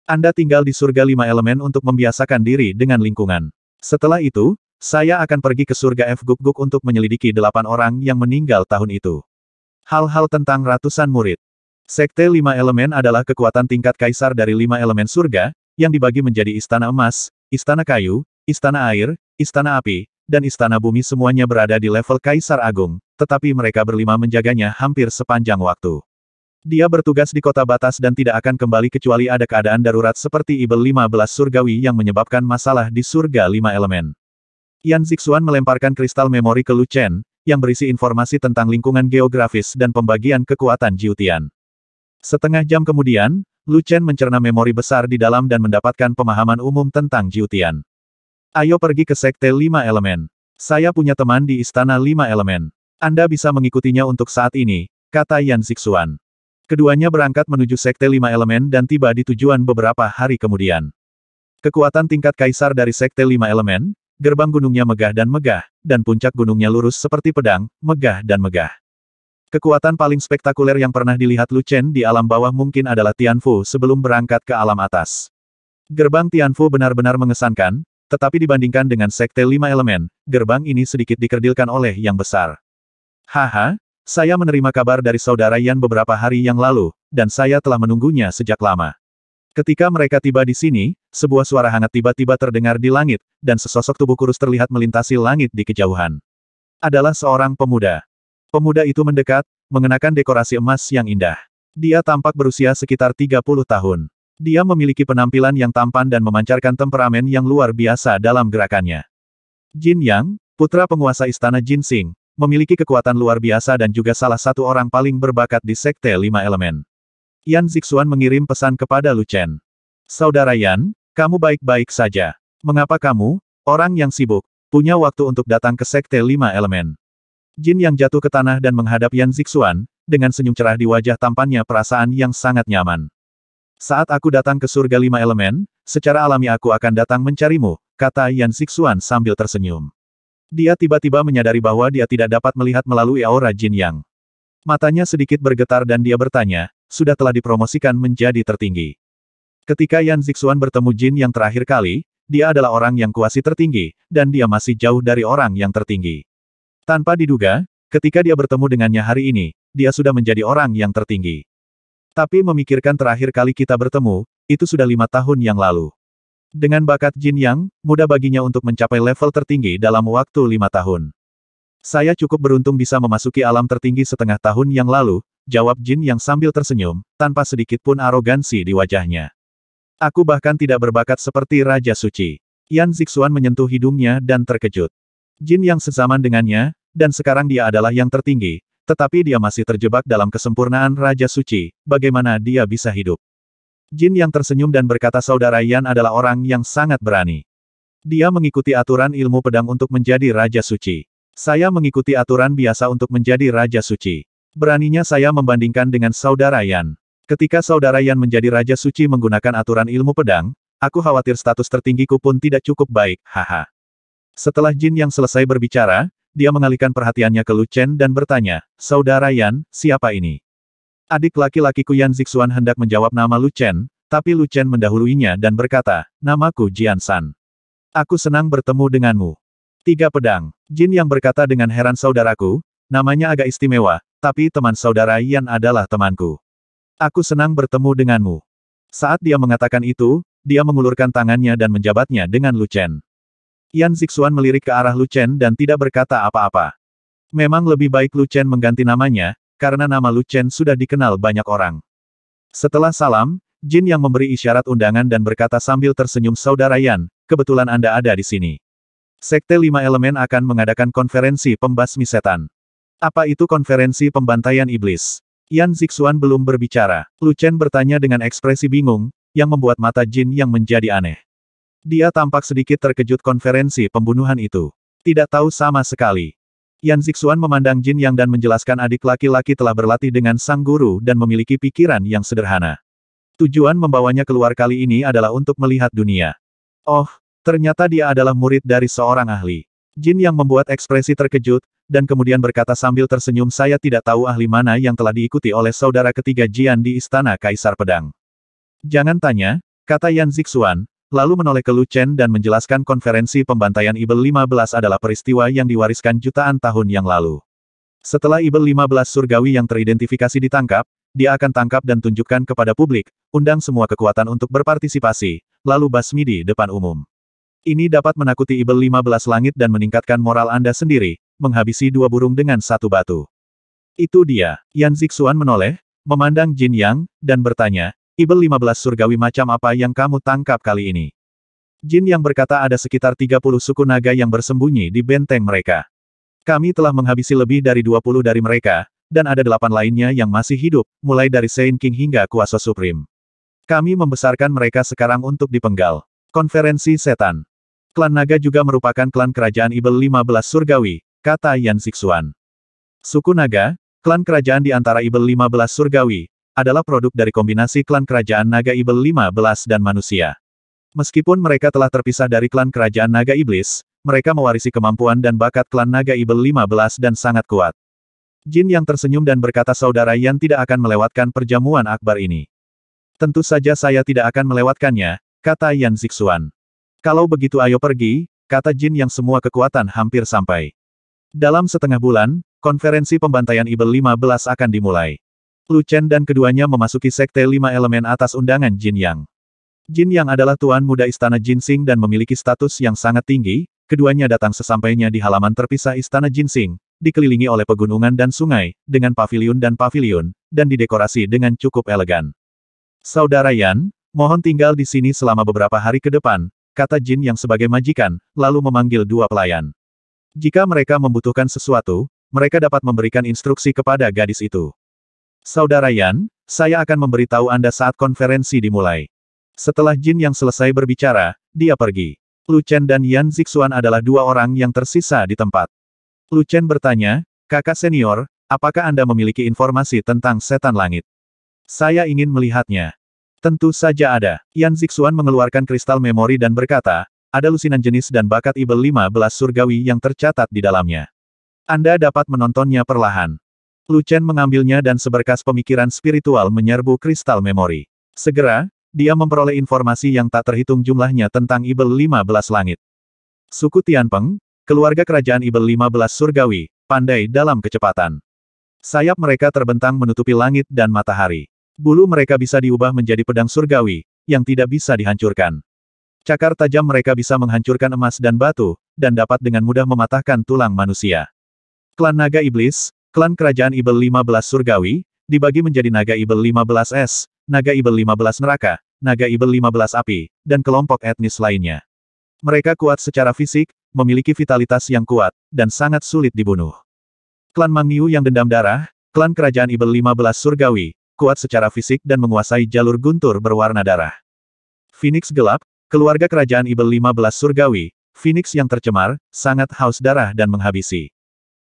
Anda tinggal di surga Lima Elemen untuk membiasakan diri dengan lingkungan. Setelah itu, saya akan pergi ke surga F Guk Guk untuk menyelidiki delapan orang yang meninggal tahun itu. Hal-hal tentang ratusan murid. Sekte Lima Elemen adalah kekuatan tingkat kaisar dari lima elemen surga, yang dibagi menjadi istana emas, istana kayu, istana air, istana api, dan istana bumi semuanya berada di level kaisar agung, tetapi mereka berlima menjaganya hampir sepanjang waktu. Dia bertugas di kota batas dan tidak akan kembali kecuali ada keadaan darurat seperti Ibel 15 surgawi yang menyebabkan masalah di surga lima elemen. Yan Zixuan melemparkan kristal memori ke Lu Chen, yang berisi informasi tentang lingkungan geografis dan pembagian kekuatan Jiutian. Setengah jam kemudian, Lu Chen mencerna memori besar di dalam dan mendapatkan pemahaman umum tentang Jiutian. Ayo pergi ke Sekte Lima Elemen. Saya punya teman di Istana Lima Elemen. Anda bisa mengikutinya untuk saat ini, kata Yan Zixuan. Keduanya berangkat menuju Sekte Lima Elemen dan tiba di tujuan beberapa hari kemudian. Kekuatan tingkat kaisar dari Sekte Lima Elemen, gerbang gunungnya megah dan megah, dan puncak gunungnya lurus seperti pedang, megah dan megah. Kekuatan paling spektakuler yang pernah dilihat Lu Chen di alam bawah mungkin adalah Tianfu sebelum berangkat ke alam atas. Gerbang Tianfu benar-benar mengesankan, tetapi dibandingkan dengan Sekte Lima Elemen, gerbang ini sedikit dikerdilkan oleh yang besar. Haha, saya menerima kabar dari saudara Yan beberapa hari yang lalu, dan saya telah menunggunya sejak lama. Ketika mereka tiba di sini, sebuah suara hangat tiba-tiba terdengar di langit, dan sesosok tubuh kurus terlihat melintasi langit di kejauhan. Adalah seorang pemuda. Pemuda itu mendekat, mengenakan dekorasi emas yang indah. Dia tampak berusia sekitar 30 tahun. Dia memiliki penampilan yang tampan dan memancarkan temperamen yang luar biasa dalam gerakannya. Jin Yang, putra penguasa istana Jin Sing, memiliki kekuatan luar biasa dan juga salah satu orang paling berbakat di Sekte Lima Elemen. Yan Zixuan mengirim pesan kepada Lu Chen. Saudara Yan, kamu baik-baik saja. Mengapa kamu, orang yang sibuk, punya waktu untuk datang ke Sekte Lima Elemen? Jin yang jatuh ke tanah dan menghadap Yan Zixuan, dengan senyum cerah di wajah tampannya perasaan yang sangat nyaman. Saat aku datang ke surga lima elemen, secara alami aku akan datang mencarimu, kata Yan Zixuan sambil tersenyum. Dia tiba-tiba menyadari bahwa dia tidak dapat melihat melalui aura Jin Yang. Matanya sedikit bergetar dan dia bertanya, sudah telah dipromosikan menjadi tertinggi. Ketika Yan Zixuan bertemu Jin Yang terakhir kali, dia adalah orang yang kuasi tertinggi, dan dia masih jauh dari orang yang tertinggi. Tanpa diduga, ketika dia bertemu dengannya hari ini, dia sudah menjadi orang yang tertinggi. Tapi memikirkan terakhir kali kita bertemu, itu sudah lima tahun yang lalu. Dengan bakat Jin Yang, mudah baginya untuk mencapai level tertinggi dalam waktu lima tahun. Saya cukup beruntung bisa memasuki alam tertinggi setengah tahun yang lalu, jawab Jin Yang sambil tersenyum, tanpa sedikit pun arogansi di wajahnya. Aku bahkan tidak berbakat seperti Raja Suci. Yan Zixuan menyentuh hidungnya dan terkejut. Jin yang sezaman dengannya, dan sekarang dia adalah yang tertinggi, tetapi dia masih terjebak dalam kesempurnaan Raja Suci, bagaimana dia bisa hidup. Jin yang tersenyum dan berkata saudara Yan adalah orang yang sangat berani. Dia mengikuti aturan ilmu pedang untuk menjadi Raja Suci. Saya mengikuti aturan biasa untuk menjadi Raja Suci. Beraninya saya membandingkan dengan saudara Yan. Ketika saudara Yan menjadi Raja Suci menggunakan aturan ilmu pedang, aku khawatir status tertinggiku pun tidak cukup baik, haha. Setelah Jin yang selesai berbicara, dia mengalihkan perhatiannya ke Lu Chen dan bertanya, Saudara Yan, siapa ini? Adik laki-lakiku Yan Zixuan hendak menjawab nama Lu Chen, tapi Lu Chen mendahuluinya dan berkata, Namaku Jian San. Aku senang bertemu denganmu. Tiga pedang. Jin yang berkata dengan heran saudaraku, namanya agak istimewa, tapi teman saudara Yan adalah temanku. Aku senang bertemu denganmu. Saat dia mengatakan itu, dia mengulurkan tangannya dan menjabatnya dengan Lu Chen. Yan Zixuan melirik ke arah Lu Chen dan tidak berkata apa-apa. Memang lebih baik Lu Chen mengganti namanya, karena nama Lu Chen sudah dikenal banyak orang. Setelah salam, Jin yang memberi isyarat undangan dan berkata sambil tersenyum Saudara Yan, kebetulan Anda ada di sini. Sekte Lima Elemen akan mengadakan konferensi pembasmi setan. Apa itu konferensi pembantaian iblis? Yan Zixuan belum berbicara. Lu Chen bertanya dengan ekspresi bingung, yang membuat mata Jin yang menjadi aneh. Dia tampak sedikit terkejut konferensi pembunuhan itu. Tidak tahu sama sekali. Yan Zixuan memandang Jin Yang dan menjelaskan adik laki-laki telah berlatih dengan sang guru dan memiliki pikiran yang sederhana. Tujuan membawanya keluar kali ini adalah untuk melihat dunia. Oh, ternyata dia adalah murid dari seorang ahli. Jin Yang membuat ekspresi terkejut, dan kemudian berkata sambil tersenyum saya tidak tahu ahli mana yang telah diikuti oleh saudara ketiga Jian di Istana Kaisar Pedang. Jangan tanya, kata Yan Zixuan, lalu menoleh ke Lu Chen dan menjelaskan konferensi pembantaian Ibel 15 adalah peristiwa yang diwariskan jutaan tahun yang lalu. Setelah Ibel 15 surgawi yang teridentifikasi ditangkap, dia akan tangkap dan tunjukkan kepada publik, undang semua kekuatan untuk berpartisipasi, lalu basmi di depan umum. Ini dapat menakuti Ibel 15 langit dan meningkatkan moral Anda sendiri, menghabisi dua burung dengan satu batu. Itu dia. Yan Zixuan menoleh, memandang Jin Yang, dan bertanya, Ibel 15 surgawi macam apa yang kamu tangkap kali ini? Jin yang berkata ada sekitar 30 suku naga yang bersembunyi di benteng mereka. Kami telah menghabisi lebih dari 20 dari mereka, dan ada delapan lainnya yang masih hidup, mulai dari Saint King hingga Kuasa Supreme. Kami membesarkan mereka sekarang untuk dipenggal. Konferensi Setan. Klan Naga juga merupakan klan kerajaan Ibel 15 Surgawi, kata Yan Sixuan. Suku Naga, klan kerajaan di antara Ibel 15 Surgawi, adalah produk dari kombinasi klan kerajaan naga ibel 15 dan manusia. Meskipun mereka telah terpisah dari klan kerajaan naga iblis, mereka mewarisi kemampuan dan bakat klan naga ibel 15 dan sangat kuat. Jin yang tersenyum dan berkata saudara Yan tidak akan melewatkan perjamuan akbar ini. Tentu saja saya tidak akan melewatkannya, kata Yan Zixuan. Kalau begitu ayo pergi, kata Jin yang semua kekuatan hampir sampai. Dalam setengah bulan, konferensi pembantaian Ibel 15 akan dimulai. Lu Chen dan keduanya memasuki sekte lima elemen atas undangan Jin Yang. Jin Yang adalah tuan muda istana Jin Jinsing dan memiliki status yang sangat tinggi, keduanya datang sesampainya di halaman terpisah istana Jin Jinsing, dikelilingi oleh pegunungan dan sungai, dengan pavilion dan pavilion, dan didekorasi dengan cukup elegan. Saudara Yan, mohon tinggal di sini selama beberapa hari ke depan, kata Jin Yang sebagai majikan, lalu memanggil dua pelayan. Jika mereka membutuhkan sesuatu, mereka dapat memberikan instruksi kepada gadis itu. Saudara Yan, saya akan memberitahu Anda saat konferensi dimulai. Setelah Jin yang selesai berbicara, dia pergi. Lu Chen dan Yan Zixuan adalah dua orang yang tersisa di tempat. Lu Chen bertanya, kakak senior, apakah Anda memiliki informasi tentang setan langit? Saya ingin melihatnya. Tentu saja ada. Yan Zixuan mengeluarkan kristal memori dan berkata, ada lusinan jenis dan bakat Ibel 15 surgawi yang tercatat di dalamnya. Anda dapat menontonnya perlahan. Lu Chen mengambilnya dan seberkas pemikiran spiritual menyerbu kristal memori. Segera, dia memperoleh informasi yang tak terhitung jumlahnya tentang Ibel 15 Langit. Suku Tianpeng, keluarga kerajaan Ibel 15 Surgawi, pandai dalam kecepatan. Sayap mereka terbentang menutupi langit dan matahari. Bulu mereka bisa diubah menjadi pedang surgawi, yang tidak bisa dihancurkan. Cakar tajam mereka bisa menghancurkan emas dan batu, dan dapat dengan mudah mematahkan tulang manusia. Klan naga iblis, Klan Kerajaan Ibel 15 Surgawi, dibagi menjadi Naga Ibel 15 S, Naga Ibel 15 Neraka, Naga Ibel 15 Api, dan kelompok etnis lainnya. Mereka kuat secara fisik, memiliki vitalitas yang kuat, dan sangat sulit dibunuh. Klan Mangyu yang dendam darah, klan Kerajaan Ibel 15 Surgawi, kuat secara fisik dan menguasai jalur guntur berwarna darah. Phoenix gelap, keluarga Kerajaan Ibel 15 Surgawi, Phoenix yang tercemar, sangat haus darah dan menghabisi.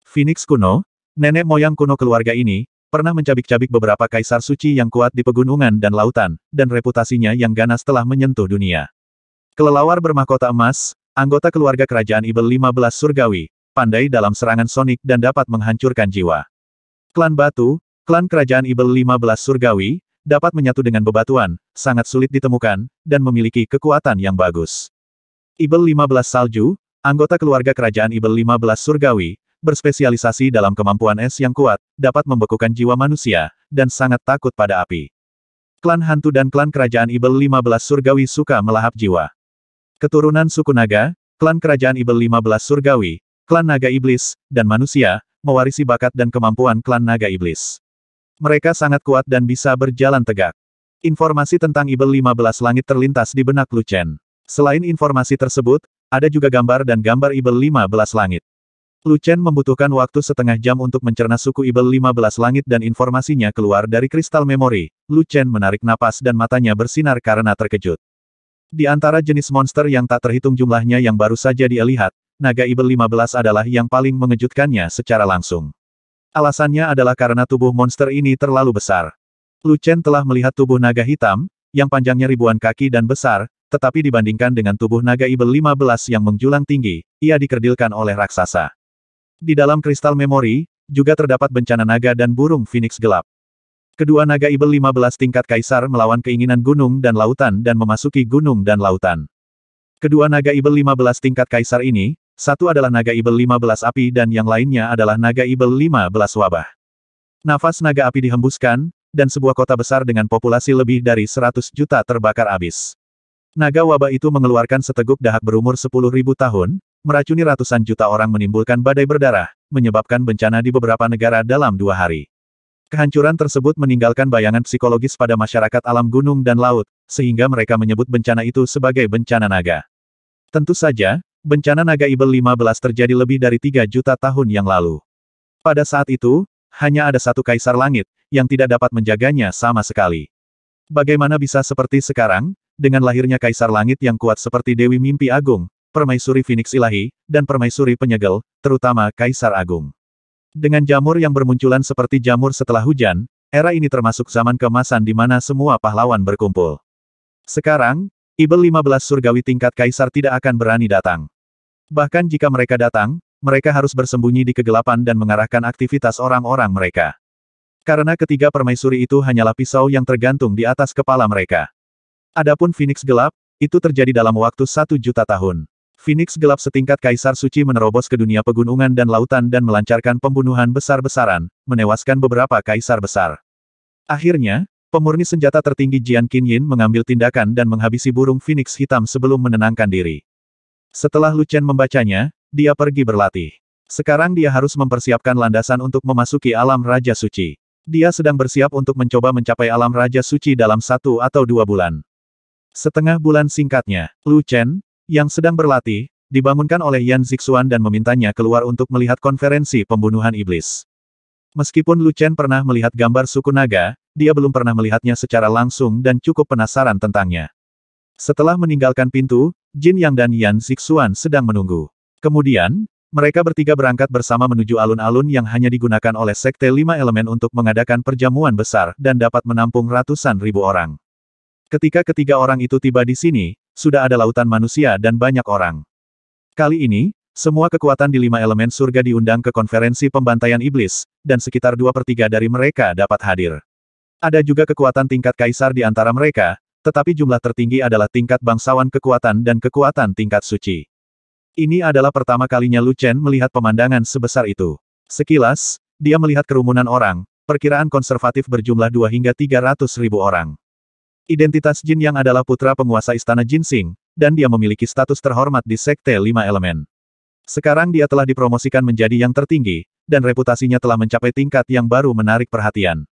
Phoenix kuno, Nenek moyang kuno keluarga ini, pernah mencabik-cabik beberapa kaisar suci yang kuat di pegunungan dan lautan, dan reputasinya yang ganas telah menyentuh dunia. Kelelawar bermahkota emas, anggota keluarga kerajaan Ibel 15 Surgawi, pandai dalam serangan sonik dan dapat menghancurkan jiwa. Klan Batu, klan kerajaan Ibel 15 Surgawi, dapat menyatu dengan bebatuan, sangat sulit ditemukan, dan memiliki kekuatan yang bagus. Ibel 15 Salju, anggota keluarga kerajaan Ibel 15 Surgawi, berspesialisasi dalam kemampuan es yang kuat, dapat membekukan jiwa manusia, dan sangat takut pada api. Klan hantu dan klan kerajaan Ibel 15 Surgawi suka melahap jiwa. Keturunan suku naga, klan kerajaan Ibel 15 Surgawi, klan naga iblis, dan manusia, mewarisi bakat dan kemampuan klan naga iblis. Mereka sangat kuat dan bisa berjalan tegak. Informasi tentang Ibel 15 langit terlintas di benak Lucen. Selain informasi tersebut, ada juga gambar dan gambar Ibel 15 langit. Lu Chen membutuhkan waktu setengah jam untuk mencerna suku Ibel 15 langit dan informasinya keluar dari kristal memori. Lu Chen menarik napas dan matanya bersinar karena terkejut. Di antara jenis monster yang tak terhitung jumlahnya yang baru saja dia lihat, naga Ibel 15 adalah yang paling mengejutkannya secara langsung. Alasannya adalah karena tubuh monster ini terlalu besar. Lu Chen telah melihat tubuh naga hitam, yang panjangnya ribuan kaki dan besar, tetapi dibandingkan dengan tubuh naga Ibel 15 yang menjulang tinggi, ia dikerdilkan oleh raksasa. Di dalam kristal memori, juga terdapat bencana naga dan burung phoenix gelap. Kedua naga ibel 15 tingkat kaisar melawan keinginan gunung dan lautan dan memasuki gunung dan lautan. Kedua naga ibel 15 tingkat kaisar ini, satu adalah naga ibel 15 api dan yang lainnya adalah naga ibel 15 wabah. Nafas naga api dihembuskan, dan sebuah kota besar dengan populasi lebih dari 100 juta terbakar abis. Naga wabah itu mengeluarkan seteguk dahak berumur 10.000 tahun, meracuni ratusan juta orang menimbulkan badai berdarah, menyebabkan bencana di beberapa negara dalam dua hari. Kehancuran tersebut meninggalkan bayangan psikologis pada masyarakat alam gunung dan laut, sehingga mereka menyebut bencana itu sebagai bencana naga. Tentu saja, bencana naga Ibel 15 terjadi lebih dari 3 juta tahun yang lalu. Pada saat itu, hanya ada satu kaisar langit, yang tidak dapat menjaganya sama sekali. Bagaimana bisa seperti sekarang, dengan lahirnya Kaisar Langit yang kuat seperti Dewi Mimpi Agung, Permaisuri Phoenix Ilahi, dan Permaisuri Penyegel, terutama Kaisar Agung. Dengan jamur yang bermunculan seperti jamur setelah hujan, era ini termasuk zaman kemasan di mana semua pahlawan berkumpul. Sekarang, Ibel 15 surgawi tingkat Kaisar tidak akan berani datang. Bahkan jika mereka datang, mereka harus bersembunyi di kegelapan dan mengarahkan aktivitas orang-orang mereka. Karena ketiga permaisuri itu hanyalah pisau yang tergantung di atas kepala mereka. Adapun Phoenix gelap, itu terjadi dalam waktu satu juta tahun. Phoenix gelap setingkat Kaisar Suci menerobos ke dunia pegunungan dan lautan dan melancarkan pembunuhan besar-besaran, menewaskan beberapa kaisar besar. Akhirnya, pemurni senjata tertinggi Jian Yin mengambil tindakan dan menghabisi burung Phoenix hitam sebelum menenangkan diri. Setelah Lucian membacanya, dia pergi berlatih. Sekarang dia harus mempersiapkan landasan untuk memasuki alam Raja Suci. Dia sedang bersiap untuk mencoba mencapai alam Raja Suci dalam satu atau dua bulan. Setengah bulan singkatnya, Lu Chen, yang sedang berlatih, dibangunkan oleh Yan Zixuan dan memintanya keluar untuk melihat konferensi pembunuhan iblis. Meskipun Lu Chen pernah melihat gambar suku naga, dia belum pernah melihatnya secara langsung dan cukup penasaran tentangnya. Setelah meninggalkan pintu, Jin Yang dan Yan Zixuan sedang menunggu. Kemudian, mereka bertiga berangkat bersama menuju alun-alun yang hanya digunakan oleh Sekte Lima Elemen untuk mengadakan perjamuan besar dan dapat menampung ratusan ribu orang. Ketika ketiga orang itu tiba di sini, sudah ada lautan manusia dan banyak orang. Kali ini, semua kekuatan di lima elemen surga diundang ke konferensi pembantaian iblis, dan sekitar dua per tiga dari mereka dapat hadir. Ada juga kekuatan tingkat kaisar di antara mereka, tetapi jumlah tertinggi adalah tingkat bangsawan kekuatan dan kekuatan tingkat suci. Ini adalah pertama kalinya Lu Chen melihat pemandangan sebesar itu. Sekilas, dia melihat kerumunan orang, perkiraan konservatif berjumlah 2 hingga 300 ribu orang. Identitas Jin yang adalah putra penguasa istana Jin Sing, dan dia memiliki status terhormat di Sekte Lima Elemen. Sekarang dia telah dipromosikan menjadi yang tertinggi, dan reputasinya telah mencapai tingkat yang baru menarik perhatian.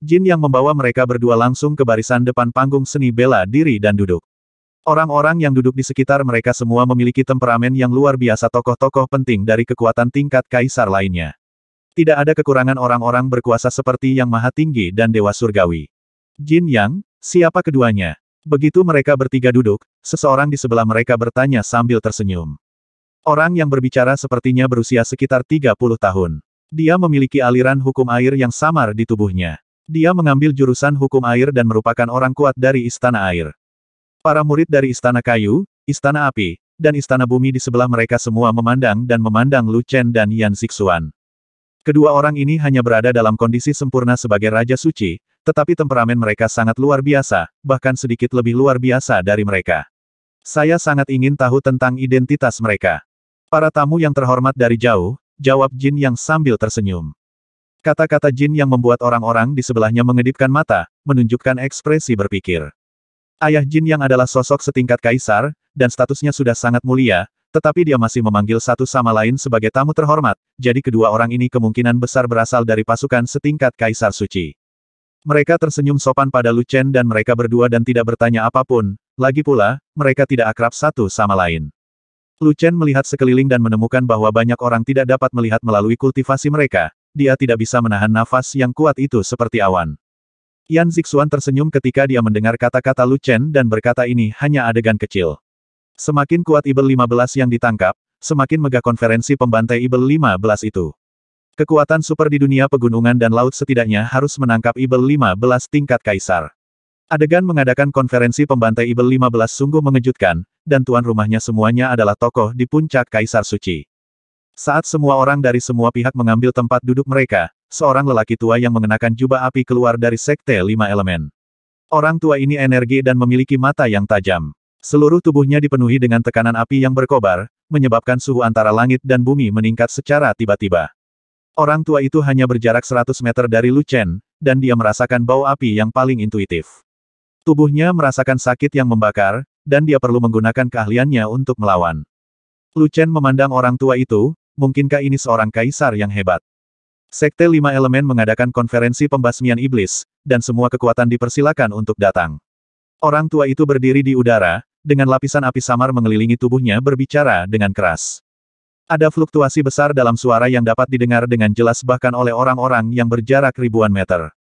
Jin yang membawa mereka berdua langsung ke barisan depan panggung seni bela diri dan duduk. Orang-orang yang duduk di sekitar mereka semua memiliki temperamen yang luar biasa tokoh-tokoh penting dari kekuatan tingkat kaisar lainnya. Tidak ada kekurangan orang-orang berkuasa seperti Yang Maha Tinggi dan Dewa Surgawi. Jin Yang, siapa keduanya? Begitu mereka bertiga duduk, seseorang di sebelah mereka bertanya sambil tersenyum. Orang yang berbicara sepertinya berusia sekitar 30 tahun. Dia memiliki aliran hukum air yang samar di tubuhnya. Dia mengambil jurusan hukum air dan merupakan orang kuat dari Istana Air. Para murid dari Istana Kayu, Istana Api, dan Istana Bumi di sebelah mereka semua memandang dan memandang Lu Chen dan Yan Sixuan. Kedua orang ini hanya berada dalam kondisi sempurna sebagai Raja Suci, tetapi temperamen mereka sangat luar biasa, bahkan sedikit lebih luar biasa dari mereka. Saya sangat ingin tahu tentang identitas mereka. Para tamu yang terhormat dari jauh, jawab Jin yang sambil tersenyum. Kata-kata Jin yang membuat orang-orang di sebelahnya mengedipkan mata, menunjukkan ekspresi berpikir. Ayah Jin yang adalah sosok setingkat kaisar, dan statusnya sudah sangat mulia, tetapi dia masih memanggil satu sama lain sebagai tamu terhormat, jadi kedua orang ini kemungkinan besar berasal dari pasukan setingkat Kaisar Suci. Mereka tersenyum sopan pada Lu Chen dan mereka berdua dan tidak bertanya apapun, lagi pula, mereka tidak akrab satu sama lain. Lu Chen melihat sekeliling dan menemukan bahwa banyak orang tidak dapat melihat melalui kultivasi mereka, dia tidak bisa menahan nafas yang kuat itu seperti awan. Yan Zixuan tersenyum ketika dia mendengar kata-kata Lu Chen dan berkata ini hanya adegan kecil. Semakin kuat Ibel 15 yang ditangkap, semakin megah konferensi pembantai Ibel 15 itu. Kekuatan super di dunia pegunungan dan laut setidaknya harus menangkap Ibel 15 tingkat kaisar. Adegan mengadakan konferensi pembantai Ibel 15 sungguh mengejutkan, dan tuan rumahnya semuanya adalah tokoh di puncak Kaisar Suci. Saat semua orang dari semua pihak mengambil tempat duduk mereka, seorang lelaki tua yang mengenakan jubah api keluar dari sekte lima elemen. Orang tua ini energi dan memiliki mata yang tajam. Seluruh tubuhnya dipenuhi dengan tekanan api yang berkobar, menyebabkan suhu antara langit dan bumi meningkat secara tiba-tiba. Orang tua itu hanya berjarak 100 meter dari Lu Chen, dan dia merasakan bau api yang paling intuitif. Tubuhnya merasakan sakit yang membakar, dan dia perlu menggunakan keahliannya untuk melawan. Lu Chen memandang orang tua itu, mungkinkah ini seorang kaisar yang hebat? Sekte Lima Elemen mengadakan konferensi pembasmian iblis, dan semua kekuatan dipersilakan untuk datang. Orang tua itu berdiri di udara, dengan lapisan api samar mengelilingi tubuhnya berbicara dengan keras. Ada fluktuasi besar dalam suara yang dapat didengar dengan jelas bahkan oleh orang-orang yang berjarak ribuan meter.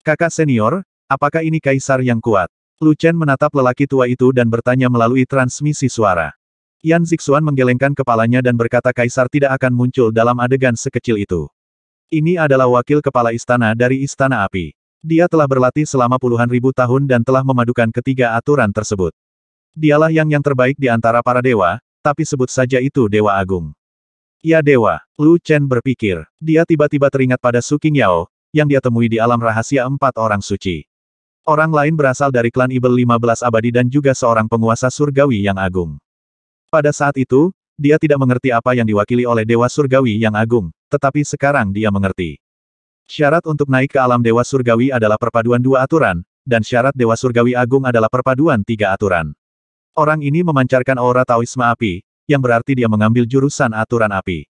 Kakak senior, apakah ini kaisar yang kuat? Lu Chen menatap lelaki tua itu dan bertanya melalui transmisi suara. Yan Zixuan menggelengkan kepalanya dan berkata kaisar tidak akan muncul dalam adegan sekecil itu. Ini adalah wakil kepala istana dari Istana Api. Dia telah berlatih selama puluhan ribu tahun dan telah memadukan ketiga aturan tersebut. Dialah yang yang terbaik di antara para dewa, tapi sebut saja itu Dewa Agung. Ya Dewa, Lu Chen berpikir. Dia tiba-tiba teringat pada Su Yao, yang dia temui di alam rahasia empat orang suci. Orang lain berasal dari klan Ibel 15 abadi dan juga seorang penguasa surgawi yang agung. Pada saat itu, dia tidak mengerti apa yang diwakili oleh Dewa Surgawi yang agung, tetapi sekarang dia mengerti. Syarat untuk naik ke alam Dewa Surgawi adalah perpaduan dua aturan, dan syarat Dewa Surgawi Agung adalah perpaduan tiga aturan. Orang ini memancarkan aura Taoisme api, yang berarti dia mengambil jurusan aturan api.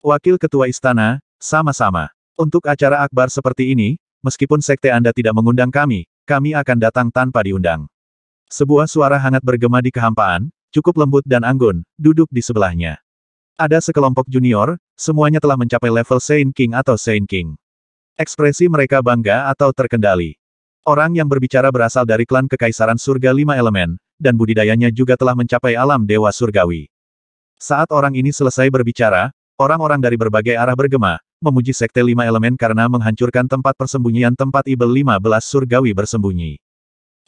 Wakil Ketua Istana, sama-sama. Untuk acara akbar seperti ini, meskipun sekte Anda tidak mengundang kami, kami akan datang tanpa diundang. Sebuah suara hangat bergema di kehampaan, cukup lembut dan anggun, duduk di sebelahnya. Ada sekelompok junior, Semuanya telah mencapai level Saint King atau Saint King. Ekspresi mereka bangga atau terkendali. Orang yang berbicara berasal dari klan Kekaisaran Surga Lima Elemen, dan budidayanya juga telah mencapai alam Dewa Surgawi. Saat orang ini selesai berbicara, orang-orang dari berbagai arah bergema, memuji Sekte Lima Elemen karena menghancurkan tempat persembunyian tempat Ibel 15 Surgawi bersembunyi.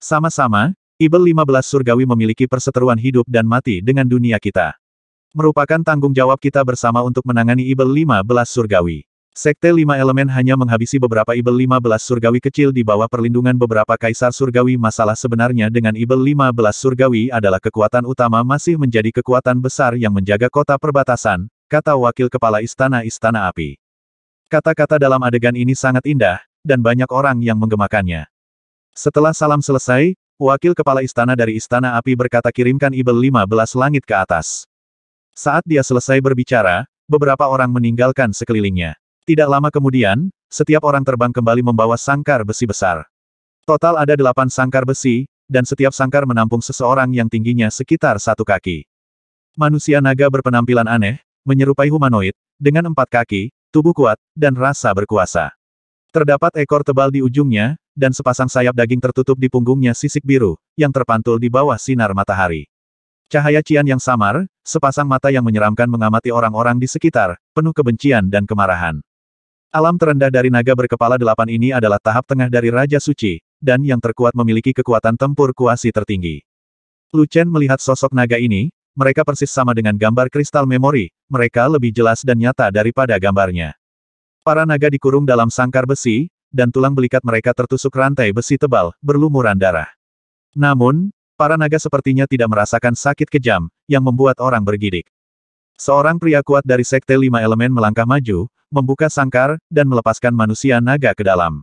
Sama-sama, Ibel 15 Surgawi memiliki perseteruan hidup dan mati dengan dunia kita. Merupakan tanggung jawab kita bersama untuk menangani Ibel 15 surgawi. Sekte lima elemen hanya menghabisi beberapa Ibel 15 surgawi kecil di bawah perlindungan beberapa kaisar surgawi masalah sebenarnya dengan Ibel 15 surgawi adalah kekuatan utama masih menjadi kekuatan besar yang menjaga kota perbatasan, kata wakil kepala istana Istana Api. Kata-kata dalam adegan ini sangat indah, dan banyak orang yang menggemakannya. Setelah salam selesai, wakil kepala istana dari Istana Api berkata kirimkan Ibel 15 langit ke atas. Saat dia selesai berbicara, beberapa orang meninggalkan sekelilingnya. Tidak lama kemudian, setiap orang terbang kembali membawa sangkar besi besar. Total ada delapan sangkar besi, dan setiap sangkar menampung seseorang yang tingginya sekitar satu kaki. Manusia naga berpenampilan aneh, menyerupai humanoid, dengan empat kaki, tubuh kuat, dan rasa berkuasa. Terdapat ekor tebal di ujungnya, dan sepasang sayap daging tertutup di punggungnya sisik biru, yang terpantul di bawah sinar matahari. Cahaya Cian yang samar, sepasang mata yang menyeramkan mengamati orang-orang di sekitar, penuh kebencian dan kemarahan. Alam terendah dari naga berkepala delapan ini adalah tahap tengah dari Raja Suci, dan yang terkuat memiliki kekuatan tempur kuasi tertinggi. Lu Chen melihat sosok naga ini, mereka persis sama dengan gambar kristal memori, mereka lebih jelas dan nyata daripada gambarnya. Para naga dikurung dalam sangkar besi, dan tulang belikat mereka tertusuk rantai besi tebal, berlumuran darah. Namun, Para naga sepertinya tidak merasakan sakit kejam, yang membuat orang bergidik. Seorang pria kuat dari Sekte Lima Elemen melangkah maju, membuka sangkar, dan melepaskan manusia naga ke dalam.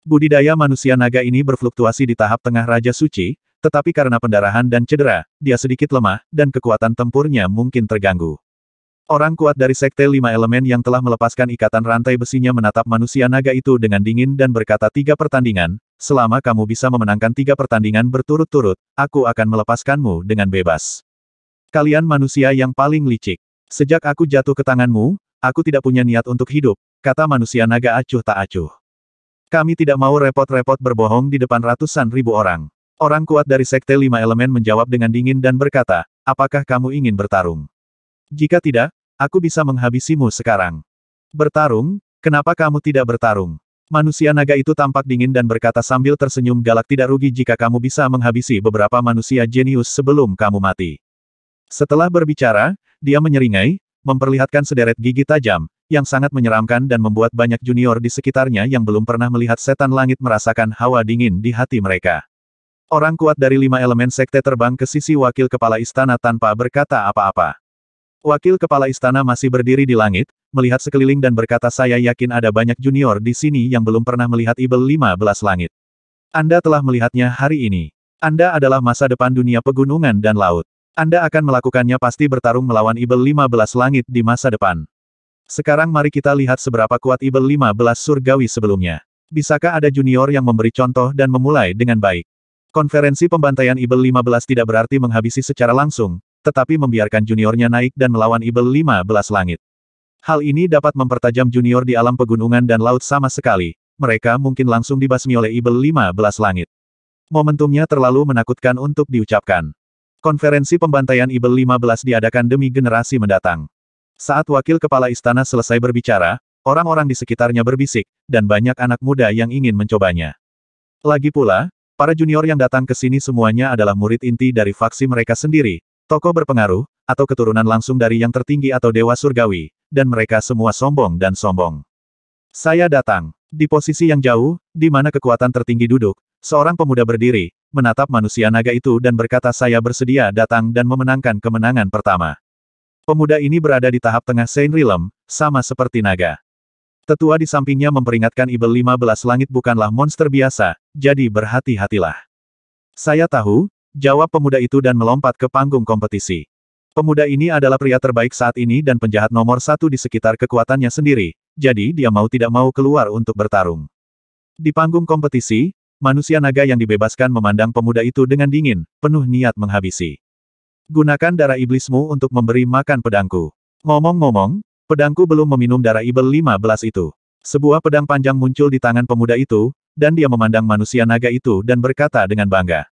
Budidaya manusia naga ini berfluktuasi di tahap tengah Raja Suci, tetapi karena pendarahan dan cedera, dia sedikit lemah, dan kekuatan tempurnya mungkin terganggu. Orang kuat dari Sekte Lima Elemen yang telah melepaskan ikatan rantai besinya menatap manusia naga itu dengan dingin dan berkata tiga pertandingan, selama kamu bisa memenangkan tiga pertandingan berturut-turut, aku akan melepaskanmu dengan bebas. Kalian manusia yang paling licik. Sejak aku jatuh ke tanganmu, aku tidak punya niat untuk hidup, kata manusia naga acuh tak acuh. Kami tidak mau repot-repot berbohong di depan ratusan ribu orang. Orang kuat dari Sekte Lima Elemen menjawab dengan dingin dan berkata, apakah kamu ingin bertarung? Jika tidak, aku bisa menghabisimu sekarang. Bertarung? Kenapa kamu tidak bertarung? Manusia naga itu tampak dingin dan berkata sambil tersenyum galak tidak rugi jika kamu bisa menghabisi beberapa manusia jenius sebelum kamu mati. Setelah berbicara, dia menyeringai, memperlihatkan sederet gigi tajam, yang sangat menyeramkan dan membuat banyak junior di sekitarnya yang belum pernah melihat setan langit merasakan hawa dingin di hati mereka. Orang kuat dari lima elemen sekte terbang ke sisi wakil kepala istana tanpa berkata apa-apa. Wakil Kepala Istana masih berdiri di langit, melihat sekeliling dan berkata saya yakin ada banyak junior di sini yang belum pernah melihat Ibel 15 langit. Anda telah melihatnya hari ini. Anda adalah masa depan dunia pegunungan dan laut. Anda akan melakukannya pasti bertarung melawan Ibel 15 langit di masa depan. Sekarang mari kita lihat seberapa kuat Ibel 15 surgawi sebelumnya. Bisakah ada junior yang memberi contoh dan memulai dengan baik? Konferensi pembantaian Ibel 15 tidak berarti menghabisi secara langsung, tetapi membiarkan juniornya naik dan melawan Ibel 15 langit. Hal ini dapat mempertajam junior di alam pegunungan dan laut sama sekali, mereka mungkin langsung dibasmi oleh Ibel 15 langit. Momentumnya terlalu menakutkan untuk diucapkan. Konferensi pembantaian Ibel 15 diadakan demi generasi mendatang. Saat wakil kepala istana selesai berbicara, orang-orang di sekitarnya berbisik, dan banyak anak muda yang ingin mencobanya. Lagi pula, para junior yang datang ke sini semuanya adalah murid inti dari faksi mereka sendiri, Tokoh berpengaruh, atau keturunan langsung dari yang tertinggi atau dewa surgawi, dan mereka semua sombong dan sombong. Saya datang, di posisi yang jauh, di mana kekuatan tertinggi duduk, seorang pemuda berdiri, menatap manusia naga itu dan berkata saya bersedia datang dan memenangkan kemenangan pertama. Pemuda ini berada di tahap tengah Saint Rilem, sama seperti naga. Tetua di sampingnya memperingatkan Ibel 15 langit bukanlah monster biasa, jadi berhati-hatilah. Saya tahu, Jawab pemuda itu dan melompat ke panggung kompetisi. Pemuda ini adalah pria terbaik saat ini dan penjahat nomor satu di sekitar kekuatannya sendiri, jadi dia mau tidak mau keluar untuk bertarung. Di panggung kompetisi, manusia naga yang dibebaskan memandang pemuda itu dengan dingin, penuh niat menghabisi. Gunakan darah iblismu untuk memberi makan pedangku. Ngomong-ngomong, pedangku belum meminum darah ibel 15 itu. Sebuah pedang panjang muncul di tangan pemuda itu, dan dia memandang manusia naga itu dan berkata dengan bangga.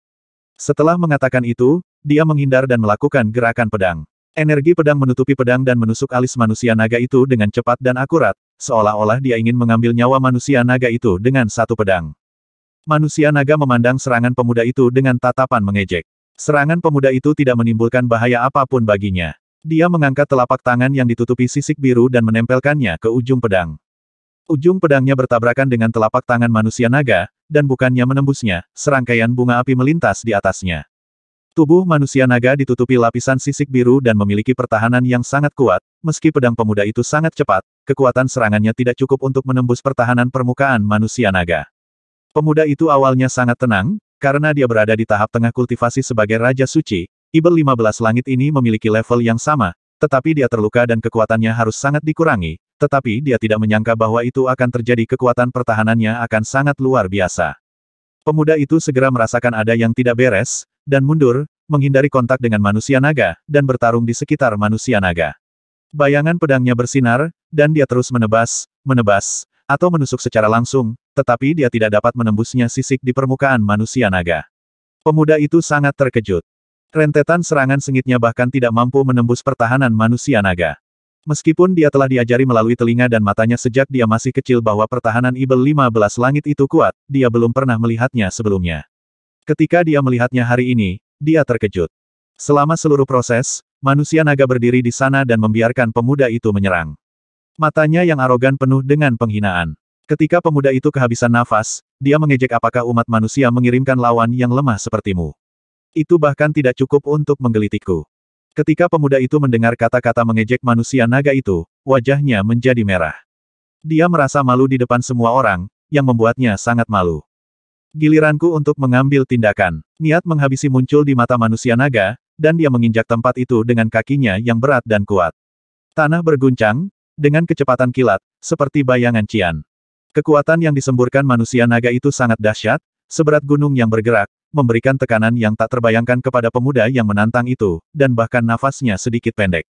Setelah mengatakan itu, dia menghindar dan melakukan gerakan pedang. Energi pedang menutupi pedang dan menusuk alis manusia naga itu dengan cepat dan akurat, seolah-olah dia ingin mengambil nyawa manusia naga itu dengan satu pedang. Manusia naga memandang serangan pemuda itu dengan tatapan mengejek. Serangan pemuda itu tidak menimbulkan bahaya apapun baginya. Dia mengangkat telapak tangan yang ditutupi sisik biru dan menempelkannya ke ujung pedang. Ujung pedangnya bertabrakan dengan telapak tangan manusia naga, dan bukannya menembusnya, serangkaian bunga api melintas di atasnya. Tubuh manusia naga ditutupi lapisan sisik biru dan memiliki pertahanan yang sangat kuat, meski pedang pemuda itu sangat cepat, kekuatan serangannya tidak cukup untuk menembus pertahanan permukaan manusia naga. Pemuda itu awalnya sangat tenang, karena dia berada di tahap tengah kultivasi sebagai Raja Suci, Ibel 15 Langit ini memiliki level yang sama, tetapi dia terluka dan kekuatannya harus sangat dikurangi, tetapi dia tidak menyangka bahwa itu akan terjadi kekuatan pertahanannya akan sangat luar biasa. Pemuda itu segera merasakan ada yang tidak beres, dan mundur, menghindari kontak dengan manusia naga, dan bertarung di sekitar manusia naga. Bayangan pedangnya bersinar, dan dia terus menebas, menebas, atau menusuk secara langsung, tetapi dia tidak dapat menembusnya sisik di permukaan manusia naga. Pemuda itu sangat terkejut. Rentetan serangan sengitnya bahkan tidak mampu menembus pertahanan manusia naga. Meskipun dia telah diajari melalui telinga dan matanya sejak dia masih kecil bahwa pertahanan Ibel 15 langit itu kuat, dia belum pernah melihatnya sebelumnya. Ketika dia melihatnya hari ini, dia terkejut. Selama seluruh proses, manusia naga berdiri di sana dan membiarkan pemuda itu menyerang. Matanya yang arogan penuh dengan penghinaan. Ketika pemuda itu kehabisan nafas, dia mengejek apakah umat manusia mengirimkan lawan yang lemah sepertimu. Itu bahkan tidak cukup untuk menggelitikku. Ketika pemuda itu mendengar kata-kata mengejek manusia naga itu, wajahnya menjadi merah. Dia merasa malu di depan semua orang, yang membuatnya sangat malu. Giliranku untuk mengambil tindakan. Niat menghabisi muncul di mata manusia naga, dan dia menginjak tempat itu dengan kakinya yang berat dan kuat. Tanah berguncang, dengan kecepatan kilat, seperti bayangan cian. Kekuatan yang disemburkan manusia naga itu sangat dahsyat, seberat gunung yang bergerak, memberikan tekanan yang tak terbayangkan kepada pemuda yang menantang itu, dan bahkan nafasnya sedikit pendek.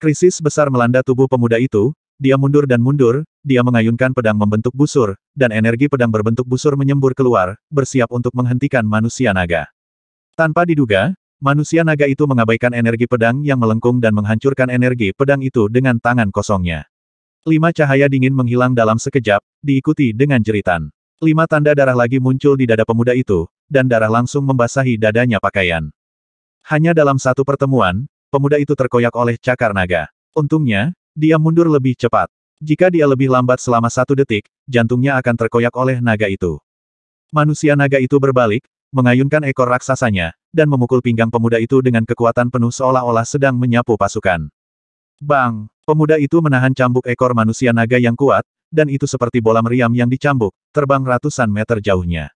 Krisis besar melanda tubuh pemuda itu, dia mundur dan mundur, dia mengayunkan pedang membentuk busur, dan energi pedang berbentuk busur menyembur keluar, bersiap untuk menghentikan manusia naga. Tanpa diduga, manusia naga itu mengabaikan energi pedang yang melengkung dan menghancurkan energi pedang itu dengan tangan kosongnya. Lima cahaya dingin menghilang dalam sekejap, diikuti dengan jeritan. Lima tanda darah lagi muncul di dada pemuda itu, dan darah langsung membasahi dadanya pakaian. Hanya dalam satu pertemuan, pemuda itu terkoyak oleh cakar naga. Untungnya, dia mundur lebih cepat. Jika dia lebih lambat selama satu detik, jantungnya akan terkoyak oleh naga itu. Manusia naga itu berbalik, mengayunkan ekor raksasanya, dan memukul pinggang pemuda itu dengan kekuatan penuh seolah-olah sedang menyapu pasukan. Bang! Pemuda itu menahan cambuk ekor manusia naga yang kuat, dan itu seperti bola meriam yang dicambuk, terbang ratusan meter jauhnya.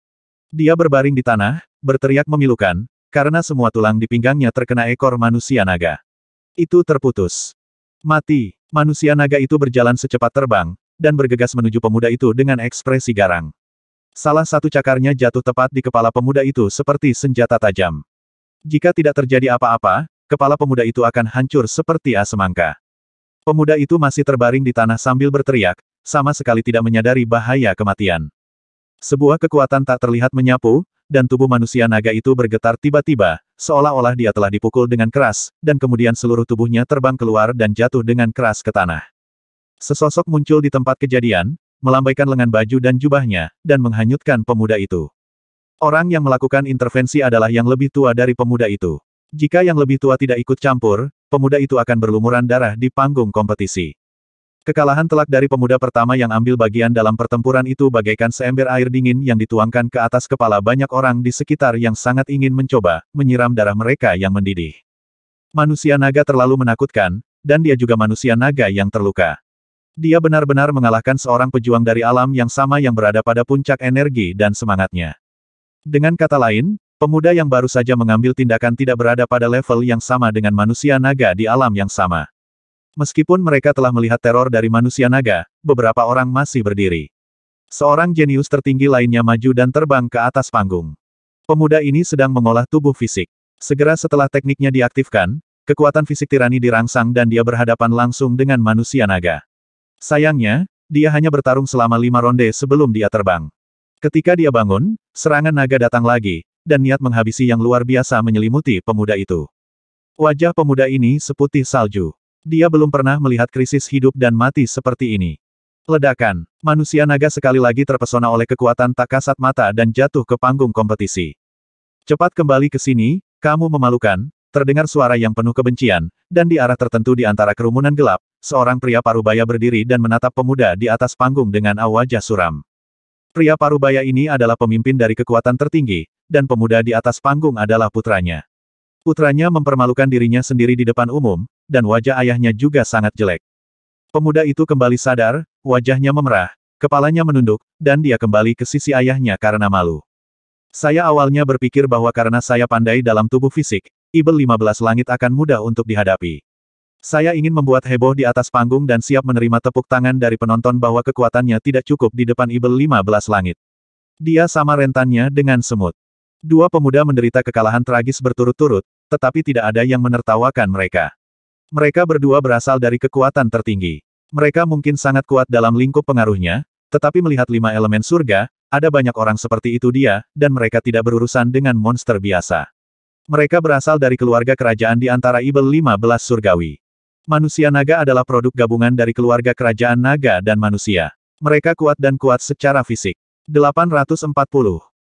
Dia berbaring di tanah, berteriak memilukan, karena semua tulang di pinggangnya terkena ekor manusia naga. Itu terputus. Mati, manusia naga itu berjalan secepat terbang, dan bergegas menuju pemuda itu dengan ekspresi garang. Salah satu cakarnya jatuh tepat di kepala pemuda itu seperti senjata tajam. Jika tidak terjadi apa-apa, kepala pemuda itu akan hancur seperti asemangka. Pemuda itu masih terbaring di tanah sambil berteriak, sama sekali tidak menyadari bahaya kematian. Sebuah kekuatan tak terlihat menyapu, dan tubuh manusia naga itu bergetar tiba-tiba, seolah-olah dia telah dipukul dengan keras, dan kemudian seluruh tubuhnya terbang keluar dan jatuh dengan keras ke tanah. Sesosok muncul di tempat kejadian, melambaikan lengan baju dan jubahnya, dan menghanyutkan pemuda itu. Orang yang melakukan intervensi adalah yang lebih tua dari pemuda itu. Jika yang lebih tua tidak ikut campur, pemuda itu akan berlumuran darah di panggung kompetisi. Kekalahan telak dari pemuda pertama yang ambil bagian dalam pertempuran itu bagaikan seember air dingin yang dituangkan ke atas kepala banyak orang di sekitar yang sangat ingin mencoba menyiram darah mereka yang mendidih. Manusia naga terlalu menakutkan, dan dia juga manusia naga yang terluka. Dia benar-benar mengalahkan seorang pejuang dari alam yang sama yang berada pada puncak energi dan semangatnya. Dengan kata lain, pemuda yang baru saja mengambil tindakan tidak berada pada level yang sama dengan manusia naga di alam yang sama. Meskipun mereka telah melihat teror dari manusia naga, beberapa orang masih berdiri. Seorang jenius tertinggi lainnya maju dan terbang ke atas panggung. Pemuda ini sedang mengolah tubuh fisik. Segera setelah tekniknya diaktifkan, kekuatan fisik tirani dirangsang dan dia berhadapan langsung dengan manusia naga. Sayangnya, dia hanya bertarung selama lima ronde sebelum dia terbang. Ketika dia bangun, serangan naga datang lagi, dan niat menghabisi yang luar biasa menyelimuti pemuda itu. Wajah pemuda ini seputih salju. Dia belum pernah melihat krisis hidup dan mati seperti ini. Ledakan, manusia naga sekali lagi terpesona oleh kekuatan tak kasat mata dan jatuh ke panggung kompetisi. Cepat kembali ke sini, kamu memalukan, terdengar suara yang penuh kebencian, dan di arah tertentu di antara kerumunan gelap, seorang pria parubaya berdiri dan menatap pemuda di atas panggung dengan wajah suram. Pria parubaya ini adalah pemimpin dari kekuatan tertinggi, dan pemuda di atas panggung adalah putranya. Putranya mempermalukan dirinya sendiri di depan umum, dan wajah ayahnya juga sangat jelek. Pemuda itu kembali sadar, wajahnya memerah, kepalanya menunduk, dan dia kembali ke sisi ayahnya karena malu. Saya awalnya berpikir bahwa karena saya pandai dalam tubuh fisik, Ibel 15 langit akan mudah untuk dihadapi. Saya ingin membuat heboh di atas panggung dan siap menerima tepuk tangan dari penonton bahwa kekuatannya tidak cukup di depan Ibel 15 langit. Dia sama rentannya dengan semut. Dua pemuda menderita kekalahan tragis berturut-turut, tetapi tidak ada yang menertawakan mereka. Mereka berdua berasal dari kekuatan tertinggi. Mereka mungkin sangat kuat dalam lingkup pengaruhnya, tetapi melihat lima elemen surga, ada banyak orang seperti itu dia, dan mereka tidak berurusan dengan monster biasa. Mereka berasal dari keluarga kerajaan di antara Ibel 15 surgawi. Manusia naga adalah produk gabungan dari keluarga kerajaan naga dan manusia. Mereka kuat dan kuat secara fisik. 840.